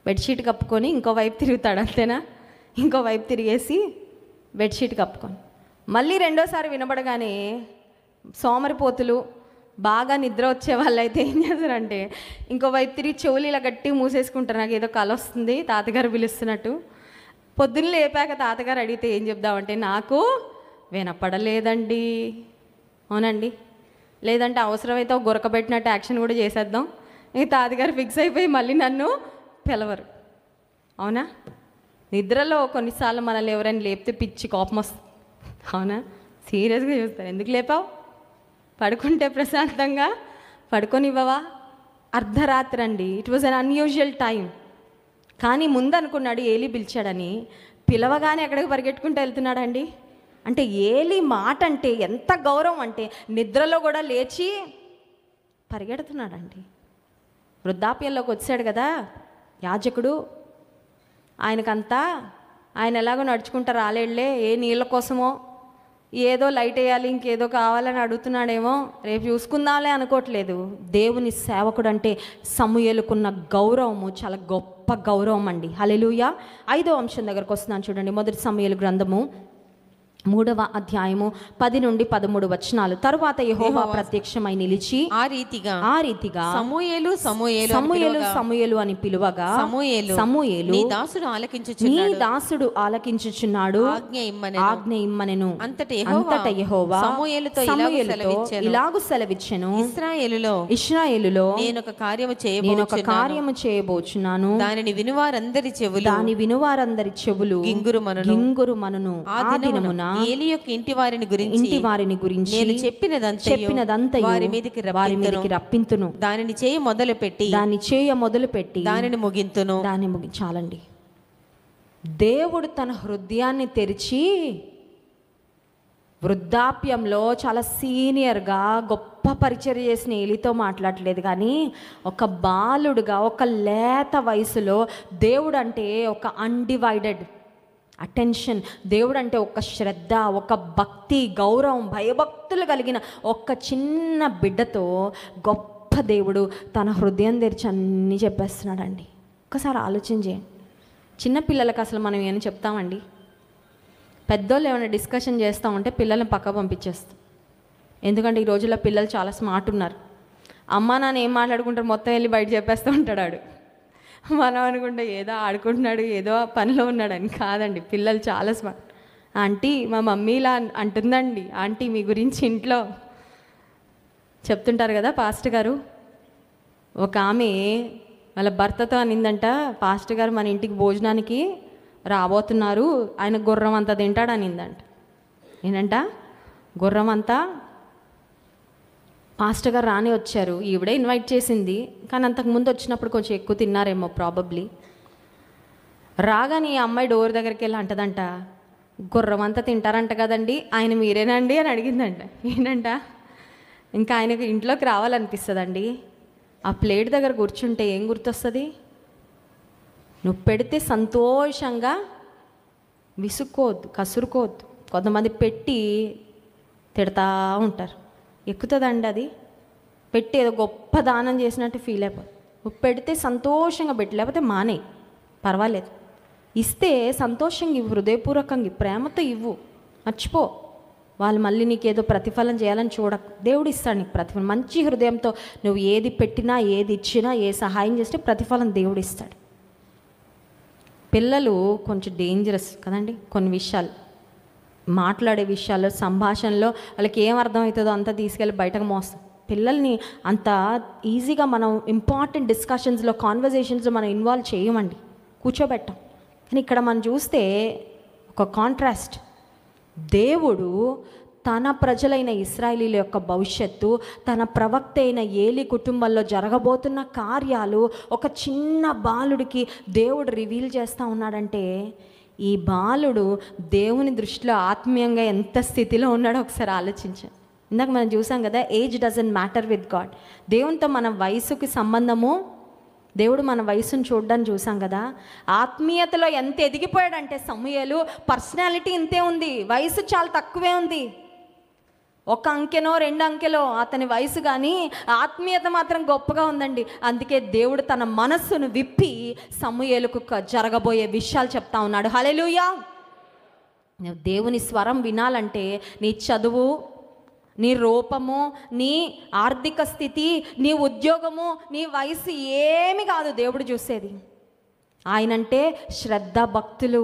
బెడ్షీట్ కప్పుకొని ఇంకో వైపు తిరుగుతాడు అంతేనా ఇంకో వైపు తిరిగేసి బెడ్షీట్ కప్పుకొని మళ్ళీ రెండోసారి వినబడగానే సోమరిపోతులు బాగా నిద్ర వచ్చే వాళ్ళైతే ఏం చేస్తారంటే ఇంకో వైపు తిరిగి చెవులు ఇలా గట్టి మూసేసుకుంటారు నాకు ఏదో కళ వస్తుంది తాతగారు పిలుస్తున్నట్టు పొద్దున్న లేపాక తాతగారు అడిగితే ఏం చెప్దామంటే నాకు వినపడలేదండి అవునండి లేదంటే అవసరమైతే గురకబెట్టినట్టు యాక్షన్ కూడా చేసేద్దాం ఇంకా తాతగారు ఫిక్స్ అయిపోయి మళ్ళీ నన్ను పిలవరు అవునా నిద్రలో కొన్నిసార్లు మనల్ని ఎవరైనా లేపితే పిచ్చి కోపం వస్తుంది అవునా సీరియస్గా చూస్తారు ఎందుకు లేపావు పడుకుంటే ప్రశాంతంగా పడుకొనివ్వవా అర్ధరాత్రి అండి it was un unusual time కానీ ముందనుకున్నాడు ఏలి పిలిచాడని పిలవగానే ఎక్కడికి పరిగెట్టుకుంటూ వెళ్తున్నాడండి అంటే ఏలి మాట అంటే ఎంత గౌరవం అంటే నిద్రలో కూడా లేచి పరిగెడుతున్నాడండి వృద్ధాప్యంలోకి వచ్చాడు కదా యాజకుడు ఆయనకంతా ఆయన ఎలాగో నడుచుకుంటా రాలేళ్లే ఏ నీళ్ళ కోసమో ఏదో లైట్ వేయాలి ఇంకేదో కావాలని అడుగుతున్నాడేమో రేపు చూసుకుందాలే అనుకోవట్లేదు దేవుని సేవకుడు అంటే సమూహలుకున్న గౌరవము చాలా గొప్ప గౌరవం అండి హలెలుయ ఐదో అంశం దగ్గరకు వస్తున్నాను చూడండి మొదటి సమూహలు గ్రంథము మూడవ అధ్యాయము పది నుండి పదమూడు వచనాలు తరువాత యహోవా ప్రత్యక్షమై నిలిచి ఆ రీతిగా ఆ రీతిగా సమూయేలు సమూయేలు సమూయేలు సమూయేలు అని పిలువగా సమూయలు సమూయేలు నీ దాసుడు ఆలకించుచు నీ దాసుడు ఆలకించుచున్నాడు ఆజ్ఞ ఇమ్మనెను ఆజ్ఞ ఇమ్మనెను అంతట యహోవా యెహోవా సమూయేలుతో ఇలాగు సెలవిచ్చెను ఇశ్రాయేలులో ఇస్రాయేలులో నేను ఒక కార్యము చేయబోచున్నాను నేను ఒక కార్యము చేయబోచున్నాను దానిని వినువారందరి చెవులు దాని వినువారందరి చెవులు గింగురు మనను గింగురు మనను ఆ దినమున ఏలి యొక్క ఇంటి వారిని గురించి ఇంటి వారిని గురించి నేను చెప్పినదంతా చెప్పినదంతా వారి మీదకి వారి మీదకి రప్పింతును దానిని చేయ మొదలు పెట్టి దాన్ని చేయ మొదలు పెట్టి దానిని ముగింతును దాన్ని ముగించాలండి దేవుడు తన హృదయాన్ని తెరిచి వృద్ధాప్యంలో చాలా సీనియర్గా గొప్ప పరిచయం చేసిన ఏలితో మాట్లాడలేదు కానీ ఒక బాలుడుగా ఒక లేత వయసులో దేవుడు అంటే ఒక అన్డివైడెడ్ అటెన్షన్ దేవుడు అంటే ఒక శ్రద్ధ ఒక భక్తి గౌరవం భయభక్తులు కలిగిన ఒక చిన్న బిడ్డతో గొప్ప దేవుడు తన హృదయం తెరిచి అన్నీ చెప్పేస్తున్నాడండి ఒకసారి ఆలోచన చేయండి చిన్నపిల్లలకు అసలు మనం ఏమైనా చెప్తామండి పెద్దోళ్ళు ఏమైనా డిస్కషన్ ఉంటే పిల్లల్ని పక్క పంపించేస్తాం ఎందుకంటే ఈ రోజుల్లో పిల్లలు చాలా స్మార్ట్ ఉన్నారు అమ్మ నాన్న ఏం మాట్లాడుకుంటారు మొత్తం వెళ్ళి బయట చెప్పేస్తూ ఉంటాడు ఆడు మనం అనుకుంటే ఏదో ఆడుకుంటున్నాడు ఏదో పనిలో ఉన్నాడని కాదండి పిల్లలు చాలా స్మార్ట్ ఆంటీ మా మమ్మీలా అంటుందండి ఆంటీ మీ గురించి ఇంట్లో చెప్తుంటారు కదా పాస్ట్ గారు ఒక ఆమె వాళ్ళ భర్తతో అనిందంట పాస్ట్ గారు మన ఇంటికి భోజనానికి రాబోతున్నారు ఆయన గుర్రం అంతా తింటాడు అనిందంట ఏంటంట గుర్రం అంతా పాస్టర్ గారు రాని వచ్చారు ఈవిడే ఇన్వైట్ చేసింది కానీ అంతకుముందు వచ్చినప్పుడు కొంచెం ఎక్కువ తిన్నారేమో ప్రాబబ్లీ రాగానే ఈ అమ్మాయి డోర్ దగ్గరికి వెళ్ళి అంటదంట గుర్రం అంతా తింటారంట కదండి ఆయన మీరేనండి అని అడిగిందంట ఏంటంట ఇంకా ఆయనకు ఇంట్లోకి రావాలనిపిస్తుందండి ఆ ప్లేట్ దగ్గర కూర్చుంటే ఏం గుర్తొస్తుంది నువ్వు పెడితే సంతోషంగా విసుక్కోవద్దు కసురుకోవద్దు కొంతమంది పెట్టి తిడతా ఉంటారు ఎక్కుతుందండి అది పెట్టి ఏదో గొప్ప దానం చేసినట్టు ఫీల్ అయిపోతుంది పెడితే సంతోషంగా పెట్టి లేకపోతే మానే పర్వాలేదు ఇస్తే సంతోషంగా ఇవ్వు హృదయపూర్వకంగా ప్రేమతో ఇవ్వు మర్చిపో వాళ్ళు మళ్ళీ నీకేదో ప్రతిఫలం చేయాలని చూడకు దేవుడు ఇస్తాడు నీకు ప్రతిఫలం మంచి హృదయంతో నువ్వు ఏది పెట్టినా ఏది ఇచ్చినా ఏ సహాయం చేస్తే ప్రతిఫలం దేవుడు ఇస్తాడు పిల్లలు కొంచెం డేంజరస్ కదండి కొన్ని విషయాలు మాట్లాడే విషయాల్లో సంభాషణలో వాళ్ళకి ఏం అర్థమవుతుందో అంతా తీసుకెళ్ళి బయటకు మోస్తాం పిల్లల్ని అంత ఈజీగా మనం ఇంపార్టెంట్ డిస్కషన్స్లో కాన్వర్జేషన్స్లో మనం ఇన్వాల్వ్ చేయమండి కూర్చోబెట్టాం కానీ ఇక్కడ మనం చూస్తే ఒక కాంట్రాస్ట్ దేవుడు తన ప్రజలైన ఇస్రాయలీల యొక్క భవిష్యత్తు తన ప్రవక్త అయిన ఏలి కుటుంబంలో జరగబోతున్న కార్యాలు ఒక చిన్న బాలుడికి దేవుడు రివీల్ చేస్తూ ఉన్నాడంటే ఈ బాలుడు దేవుని దృష్టిలో ఆత్మీయంగా ఎంత స్థితిలో ఉన్నాడో ఒకసారి ఆలోచించండి ఇందాక మనం చూసాం కదా age doesn't matter with God దేవునితో మన వయసుకి సంబంధము దేవుడు మన వయసును చూడడాన్ని చూసాం కదా ఆత్మీయతలో ఎంత ఎదిగిపోయాడంటే సమయాలు పర్సనాలిటీ ఇంతే ఉంది వయసు చాలా తక్కువే ఉంది ఒక అంకెనో రెండు అంకెలో అతని వయసు కానీ ఆత్మీయత మాత్రం గొప్పగా ఉందండి అందుకే దేవుడు తన మనస్సును విప్పి సమూహలకు జరగబోయే విషయాలు చెప్తా ఉన్నాడు హలెలుయా దేవుని స్వరం వినాలంటే నీ చదువు నీ రూపము నీ ఆర్థిక స్థితి నీ ఉద్యోగము నీ వయసు ఏమి కాదు దేవుడు చూసేది ఆయనంటే శ్రద్ధ భక్తులు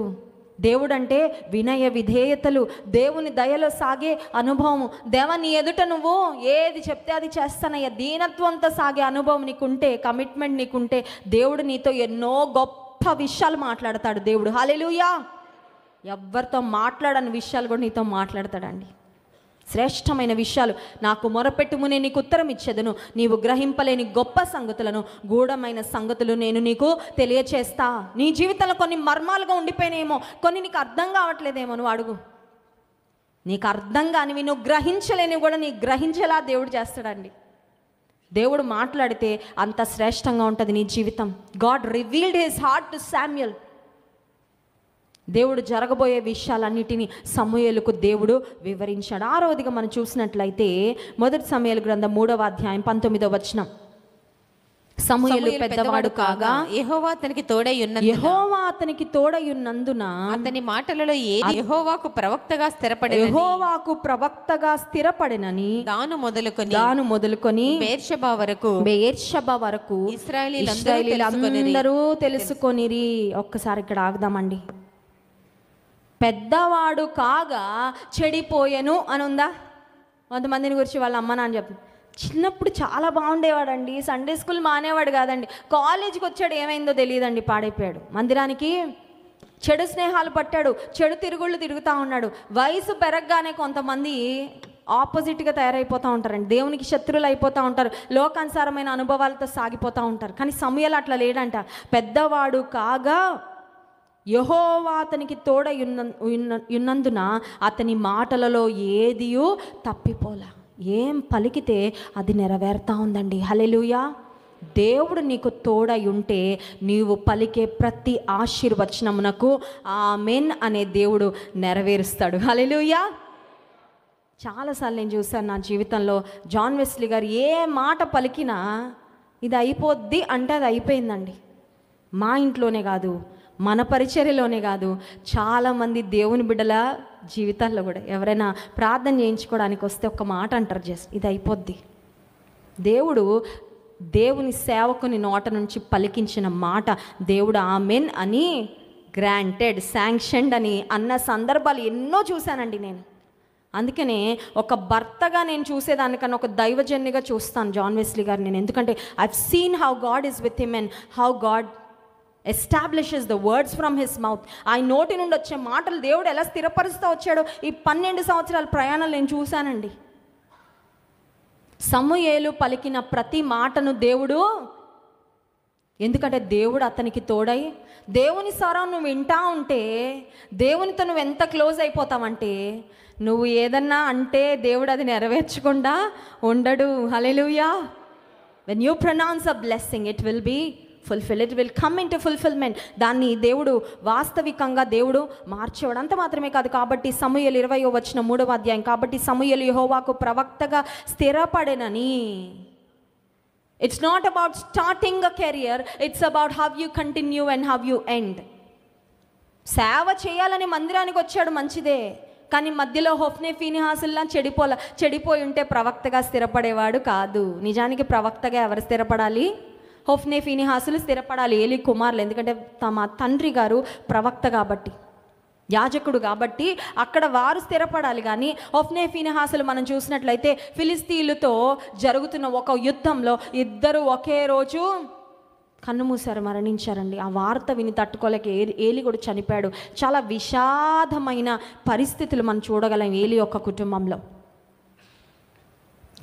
దేవుడంటే వినయ విధేయతలు దేవుని దయలో సాగే అనుభవం దేవ నీ ఎదుట నువ్వు ఏది చెప్తే అది చేస్తానయ్యా దీనత్వంతో సాగే అనుభవం నీకుంటే కమిట్మెంట్ నీకుంటే దేవుడు నీతో ఎన్నో గొప్ప విషయాలు మాట్లాడతాడు దేవుడు హాలేలుయా ఎవరితో మాట్లాడని విషయాలు కూడా నీతో మాట్లాడతాడండి శ్రేష్టమైన విషయాలు నాకు మొరపెట్టుమునే నీకు ఉత్తరం ఇచ్చేదను నీవు గ్రహింపలేని గొప్ప సంగతులను గూఢమైన సంగతులు నేను నీకు తెలియచేస్తా నీ జీవితంలో కొన్ని మర్మాలుగా ఉండిపోయినాయేమో కొన్ని నీకు అర్థం కావట్లేదేమో నువ్వు అడుగు నీకు అర్థం కానివి నువ్వు గ్రహించలేని కూడా నీ గ్రహించేలా దేవుడు చేస్తాడండి దేవుడు మాట్లాడితే అంత శ్రేష్టంగా ఉంటుంది నీ జీవితం God revealed his heart to Samuel దేవుడు జరగబోయే విషయాలన్నిటినీ సమూహలకు దేవుడు వివరించాడు ఆరోదిగా మనం చూసినట్లయితే మొదటి సమయాల గ్రంథం మూడవ అధ్యాయం పంతొమ్మిదవ వచనం సమూహలు పెద్దవాడు కాగా యహోవా అతనికి తోడై ఉన్న యహోవా అతనికి తోడై ఉన్నందున అతని మాటలలో ఏ యహోవాకు ప్రవక్తగా స్థిరపడి యహోవాకు ప్రవక్తగా స్థిరపడినని దాను మొదలుకొని దాను మొదలుకొని బేర్షబా వరకు బేర్షబా వరకు ఇస్రాయలీలందరూ తెలుసుకొనిరి ఒక్కసారి ఇక్కడ ఆగుదామండి పెద్దవాడు కాగా చెడిపోయెను అని ఉందా కొంతమందిని గురించి వాళ్ళ అమ్మ నాన్న చెప్తుంది చిన్నప్పుడు చాలా బాగుండేవాడండి సండే స్కూల్ మానేవాడు కాదండి కాలేజీకి వచ్చాడు ఏమైందో తెలియదండి పాడైపోయాడు మందిరానికి చెడు స్నేహాలు పట్టాడు చెడు తిరుగుళ్ళు తిరుగుతూ ఉన్నాడు వయసు పెరగగానే కొంతమంది ఆపోజిట్గా తయారైపోతూ ఉంటారండి దేవునికి శత్రువులు అయిపోతూ ఉంటారు లోకానుసారమైన అనుభవాలతో సాగిపోతూ ఉంటారు కానీ సమయాలు అట్లా లేడంట పెద్దవాడు కాగా యహోవా అతనికి తోడ ఉన్నందున అతని మాటలలో ఏదియో తప్పిపోలా ఏం పలికితే అది నెరవేరుతా ఉందండి హలెలుయా దేవుడు నీకు తోడై ఉంటే నీవు పలికే ప్రతి ఆశీర్వచనమునకు ఆమెన్ అనే దేవుడు నెరవేరుస్తాడు హలెలుయా చాలాసార్లు నేను చూశాను నా జీవితంలో జాన్ వెస్లీ గారు ఏ మాట పలికినా ఇది అయిపోద్ది అంటే అది అయిపోయిందండి మా ఇంట్లోనే కాదు మన పరిచర్యలోనే కాదు చాలామంది దేవుని బిడ్డల జీవితాల్లో కూడా ఎవరైనా ప్రార్థన చేయించుకోవడానికి వస్తే ఒక మాట అంటారు జస్ట్ ఇది అయిపోద్ది దేవుడు దేవుని సేవకుని నోట నుంచి పలికించిన మాట దేవుడు ఆమెన్ అని గ్రాంటెడ్ శాంక్షన్డ్ అని అన్న సందర్భాలు ఎన్నో చూశానండి నేను అందుకనే ఒక భర్తగా నేను చూసేదానికన్నా ఒక దైవజన్యగా చూస్తాను జాన్ వెస్లీ గారు నేను ఎందుకంటే I seen how God is with him and how God establishes the words from his mouth ఆయన నోటి నుండి వచ్చే మాటలు దేవుడు ఎలా స్థిరపరుస్తూ వచ్చాడో ఈ పన్నెండు సంవత్సరాల ప్రయాణాలు నేను చూశానండి సమూయేలు పలికిన ప్రతి మాటను దేవుడు ఎందుకంటే దేవుడు అతనికి తోడై దేవుని స్వరం నువ్వు వింటా ఉంటే దేవునితో నువ్వు ఎంత క్లోజ్ అయిపోతావంటే నువ్వు ఏదన్నా అంటే దేవుడు అది నెరవేర్చకుండా ఉండడు హలే when you pronounce a blessing it will be fulfil it will come in to fulfilment దాన్ని దేవుడు వాస్తవికంగా దేవుడు మార్చేవాడు అంత మాత్రమే కాదు కాబట్టి సమూహలు ఇరవై వచ్చిన మూడవ అధ్యాయం కాబట్టి సమూహలు యహోవాకు ప్రవక్తగా స్థిరపడేనని it's not about starting a career it's about how you continue and how you end సేవ చేయాలని మందిరానికి వచ్చాడు మంచిదే కానీ మధ్యలో హోఫ్నే ఫీనిహాసుల్లా చెడిపోల చెడిపోయి ఉంటే ప్రవక్తగా స్థిరపడేవాడు కాదు నిజానికి ప్రవక్తగా ఎవరు స్థిరపడాలి హొఫ్నే ఫినిహాసులు స్థిరపడాలి ఏలి కుమారులు ఎందుకంటే తమ తండ్రి గారు ప్రవక్త కాబట్టి యాజకుడు కాబట్టి అక్కడ వారు స్థిరపడాలి కానీ ఒఫ్నే ఫినిహాసులు మనం చూసినట్లయితే ఫిలిస్తీన్లతో జరుగుతున్న ఒక యుద్ధంలో ఇద్దరు ఒకే రోజు కన్నుమూశారు మరణించారండి ఆ వార్త విని తట్టుకోలేక ఏలి ఏలి కూడా చనిపోయాడు చాలా విషాదమైన పరిస్థితులు మనం చూడగలం ఏలి యొక్క కుటుంబంలో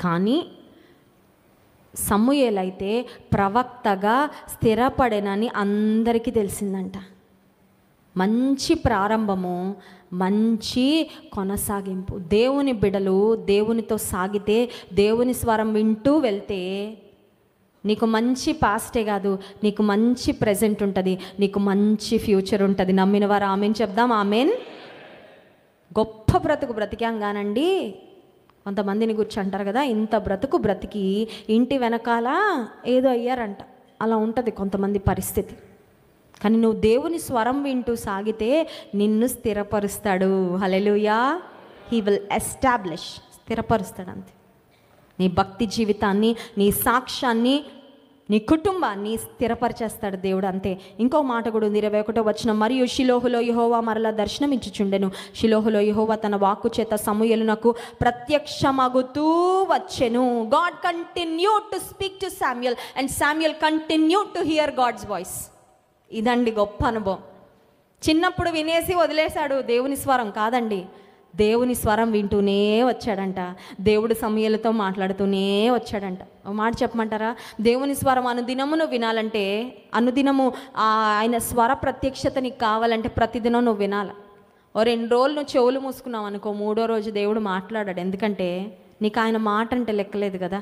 కానీ సమ్ముయేలైతే ప్రవక్తగా స్థిరపడేనని అందరికీ తెలిసిందంట మంచి ప్రారంభము మంచి కొనసాగింపు దేవుని బిడలు దేవునితో సాగితే దేవుని స్వరం వింటూ వెళ్తే నీకు మంచి పాస్టే కాదు నీకు మంచి ప్రజెంట్ ఉంటుంది నీకు మంచి ఫ్యూచర్ ఉంటుంది నమ్మిన వారు ఆమెన్ చెప్దాం ఆమెన్ గొప్ప బ్రతుకు బ్రతికాం కానండి కొంతమందిని గురించి అంటారు కదా ఇంత బ్రతుకు బ్రతికి ఇంటి వెనకాల ఏదో అయ్యారంట అలా ఉంటుంది కొంతమంది పరిస్థితి కానీ నువ్వు దేవుని స్వరం వింటూ సాగితే నిన్ను స్థిరపరుస్తాడు హలెలుయా హీ విల్ ఎస్టాబ్లిష్ స్థిరపరుస్తాడు అంతే నీ భక్తి జీవితాన్ని నీ సాక్ష్యాన్ని నీ కుటుంబాన్ని స్థిరపరిచేస్తాడు దేవుడు అంతే ఇంకో మాట కూడా ఉంది ఇరవై ఒకటో వచ్చిన మరియు షిలోహులో యహోవా మరలా దర్శనమిచ్చుచుండెను షిలోహులో యహోవా తన వాక్కు చేత సమూయలునకు ప్రత్యక్షమగుతూ వచ్చెను God continue to speak to Samuel and Samuel continue to hear God's voice ఇదండి గొప్ప అనుభవం చిన్నప్పుడు వినేసి వదిలేశాడు దేవుని స్వరం కాదండి దేవుని స్వరం వింటూనే వచ్చాడంట దేవుడు సమయాలతో మాట్లాడుతూనే వచ్చాడంట మాట చెప్పమంటారా దేవుని స్వరం అనుదినము నువ్వు వినాలంటే అనుదినము ఆయన స్వర ప్రత్యక్షత నీకు కావాలంటే ప్రతిదినం నువ్వు వినాలి ఓ రెండు రోజులు నువ్వు చెవులు మూసుకున్నావు అనుకో మూడో రోజు దేవుడు మాట్లాడాడు ఎందుకంటే నీకు ఆయన మాట అంటే లెక్కలేదు కదా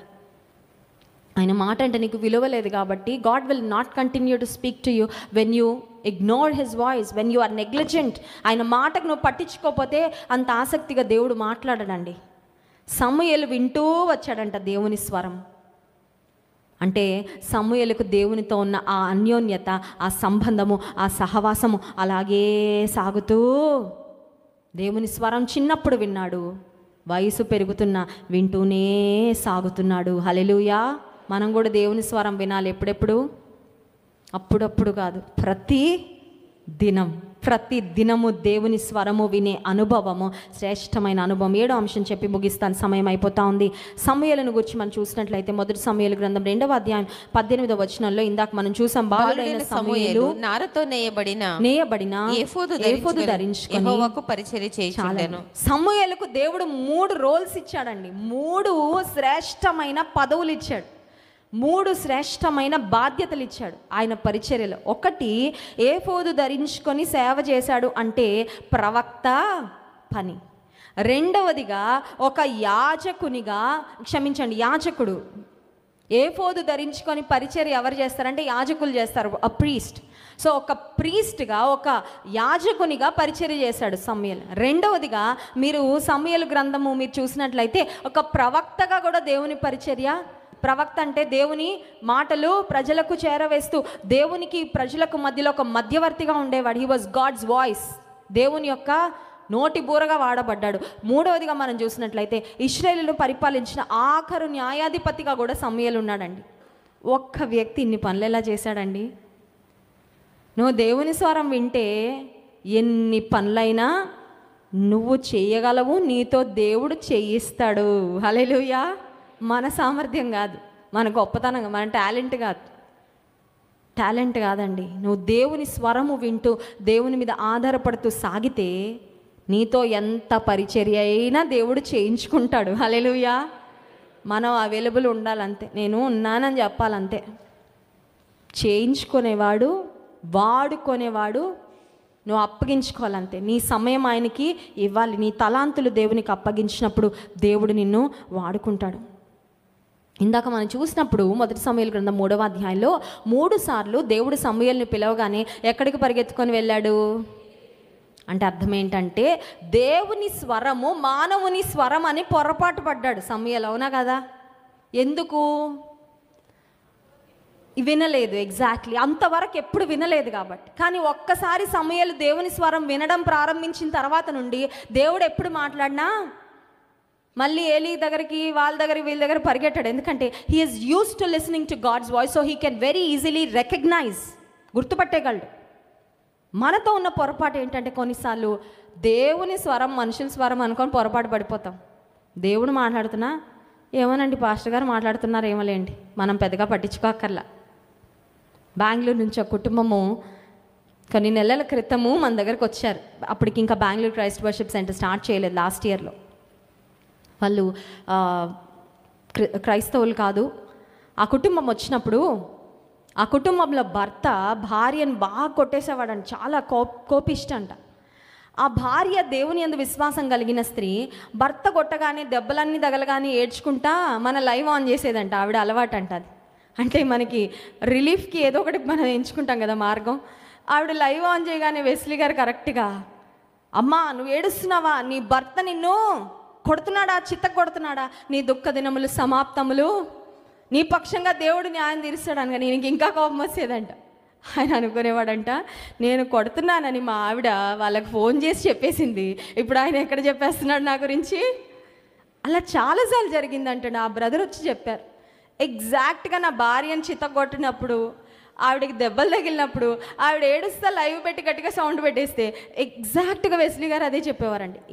ఆయన మాట అంటే నీకు విలువ లేదు కాబట్టి God will not continue to speak to you when you ignore his voice when you are negligent ఆయన మాటకు నువ్వు పట్టించుకోకపోతే అంత ఆసక్తిగా దేవుడు మాట్లాడడండి సమయలు వింటూ వచ్చాడంట దేవుని స్వరం అంటే సమూయలకు దేవునితో ఉన్న ఆ అన్యోన్యత ఆ సంబంధము ఆ సహవాసము అలాగే సాగుతూ దేవుని స్వరం చిన్నప్పుడు విన్నాడు వయసు పెరుగుతున్న వింటూనే సాగుతున్నాడు హలెలుయా మనం కూడా దేవుని స్వరం వినాలి ఎప్పుడెప్పుడు అప్పుడప్పుడు కాదు ప్రతి దినం ప్రతి దినము దేవుని స్వరము వినే అనుభవము శ్రేష్టమైన అనుభవం ఏడో అంశం చెప్పి ముగిస్తాను సమయం అయిపోతా ఉంది సమయాలను గురించి మనం చూసినట్లయితే మొదటి సమయాల గ్రంథం రెండవ అధ్యాయం పద్దెనిమిదవ వచనంలో ఇందాక మనం చూసాం బాలుడైన సమయాలు నారతో నేయబడిన నేయబడిన ఏఫోదు ధరించుకుని చేయాలను సమయాలకు దేవుడు మూడు రోల్స్ ఇచ్చాడండి మూడు శ్రేష్టమైన పదవులు ఇచ్చాడు మూడు శ్రేష్టమైన బాధ్యతలు ఇచ్చాడు ఆయన పరిచర్యలో ఒకటి ఏ ఫోదు ధరించుకొని సేవ చేశాడు అంటే ప్రవక్త పని రెండవదిగా ఒక యాజకునిగా క్షమించండి యాచకుడు ఏ ఫోదు ధరించుకొని పరిచర్య ఎవరు చేస్తారంటే యాజకులు చేస్తారు అ ప్రీస్ట్ సో ఒక ప్రీస్ట్గా ఒక యాజకునిగా పరిచర్య చేశాడు సమయలు రెండవదిగా మీరు సమయలు గ్రంథము మీరు చూసినట్లయితే ఒక ప్రవక్తగా కూడా దేవుని పరిచర్య ప్రవక్త అంటే దేవుని మాటలు ప్రజలకు చేరవేస్తూ దేవునికి ప్రజలకు మధ్యలో ఒక మధ్యవర్తిగా ఉండేవాడు హీ వాజ్ గాడ్స్ వాయిస్ దేవుని యొక్క నోటి బూరగా వాడబడ్డాడు మూడవదిగా మనం చూసినట్లయితే ఇస్రాయేలును పరిపాలించిన ఆఖరు న్యాయాధిపతిగా కూడా సమయలు ఉన్నాడండి ఒక్క వ్యక్తి ఇన్ని పనులు ఎలా చేశాడండి నువ్వు దేవుని స్వరం వింటే ఎన్ని పనులైనా నువ్వు చేయగలవు నీతో దేవుడు చేయిస్తాడు హలెలుయా మన సామర్థ్యం కాదు మన గొప్పతనం మన టాలెంట్ కాదు టాలెంట్ కాదండి నువ్వు దేవుని స్వరము వింటూ దేవుని మీద ఆధారపడుతూ సాగితే నీతో ఎంత పరిచర్య అయినా దేవుడు చేయించుకుంటాడు అలెలుయా మనం అవైలబుల్ ఉండాలంతే నేను ఉన్నానని చెప్పాలంతే చేయించుకునేవాడు వాడుకునేవాడు నువ్వు అప్పగించుకోవాలంతే నీ సమయం ఆయనకి ఇవ్వాలి నీ తలాంతులు దేవునికి అప్పగించినప్పుడు దేవుడు నిన్ను వాడుకుంటాడు ఇందాక మనం చూసినప్పుడు మొదటి సమయాల క్రింద మూడవ అధ్యాయంలో మూడు సార్లు దేవుడు సమయాలను పిలవగానే ఎక్కడికి పరిగెత్తుకొని వెళ్ళాడు అంటే అర్థం ఏంటంటే దేవుని స్వరము మానవుని స్వరం అని పొరపాటు పడ్డాడు సమయాలు అవునా కదా ఎందుకు వినలేదు ఎగ్జాక్ట్లీ అంతవరకు ఎప్పుడు వినలేదు కాబట్టి కానీ ఒక్కసారి సమయాలు దేవుని స్వరం వినడం ప్రారంభించిన తర్వాత నుండి దేవుడు ఎప్పుడు మాట్లాడినా మళ్ళీ ఏలీ దగ్గరికి వాళ్ళ దగ్గర వీళ్ళ దగ్గర పరిగెట్టాడు ఎందుకంటే he is use to listening to God's voice so he can very easily recognise గుర్తుపట్టేయగలడు మనతో ఉన్న పొరపాటు ఏంటంటే కొన్నిసార్లు దేవుని స్వరం మనుషుల స్వరం అనుకొని పొరపాటు పడిపోతాం దేవుడు మాట్లాడుతున్నా ఏమోనండి పాస్టర్ గారు మాట్లాడుతున్నారు ఏమలేండి మనం పెద్దగా పట్టించుకోకర్లా బెంగళూరు నుంచి ఒక కుటుంబము కొన్ని నెలల క్రితము మన దగ్గరకు వచ్చారు అప్పటికి ఇంకా Bengaluru Christ worship centre start చేయలేదు లాస్ట్ ఇయర్లో వాళ్ళు క్రైస్తవులు కాదు ఆ కుటుంబం వచ్చినప్పుడు ఆ కుటుంబంలో భర్త భార్యను బాగా కొట్టేసేవాడని చాలా కో కోపిష్టంట ఆ భార్య దేవుని ఎందు విశ్వాసం కలిగిన స్త్రీ భర్త కొట్టగానే దెబ్బలన్నీ తగలగానే ఏడ్చుకుంటా మన లైవ్ ఆన్ చేసేదంట ఆవిడ అలవాటు అంట అది అంటే మనకి రిలీఫ్కి ఏదో ఒకటి మనం ఎంచుకుంటాం కదా మార్గం ఆవిడ లైవ్ ఆన్ చేయగానే వెస్లీ గారు కరెక్ట్గా అమ్మా నువ్వు ఏడుస్తున్నావా నీ భర్త నిన్ను కొడుతున్నాడా చిత్త కొడుతున్నాడా నీ దుఃఖ దినములు సమాప్తములు నీ పక్షంగా దేవుడు న్యాయం తీరుస్తాడు అనగా నేను ఇంకా కోపం వచ్చేదంట ఆయన అనుకునేవాడంట నేను కొడుతున్నానని మా ఆవిడ వాళ్ళకు ఫోన్ చేసి చెప్పేసింది ఇప్పుడు ఆయన ఎక్కడ చెప్పేస్తున్నాడు నా గురించి అలా చాలాసార్లు జరిగిందంటాడు ఆ బ్రదర్ వచ్చి చెప్పారు ఎగ్జాక్ట్గా నా భార్యను కొట్టినప్పుడు ఆవిడకి దెబ్బలు తగిలినప్పుడు ఆవిడ ఏడుస్తా లైవ్ పెట్టి గట్టిగా సౌండ్ పెట్టేస్తే ఎగ్జాక్ట్గా వెస్లీ గారు అదే చెప్పేవారండి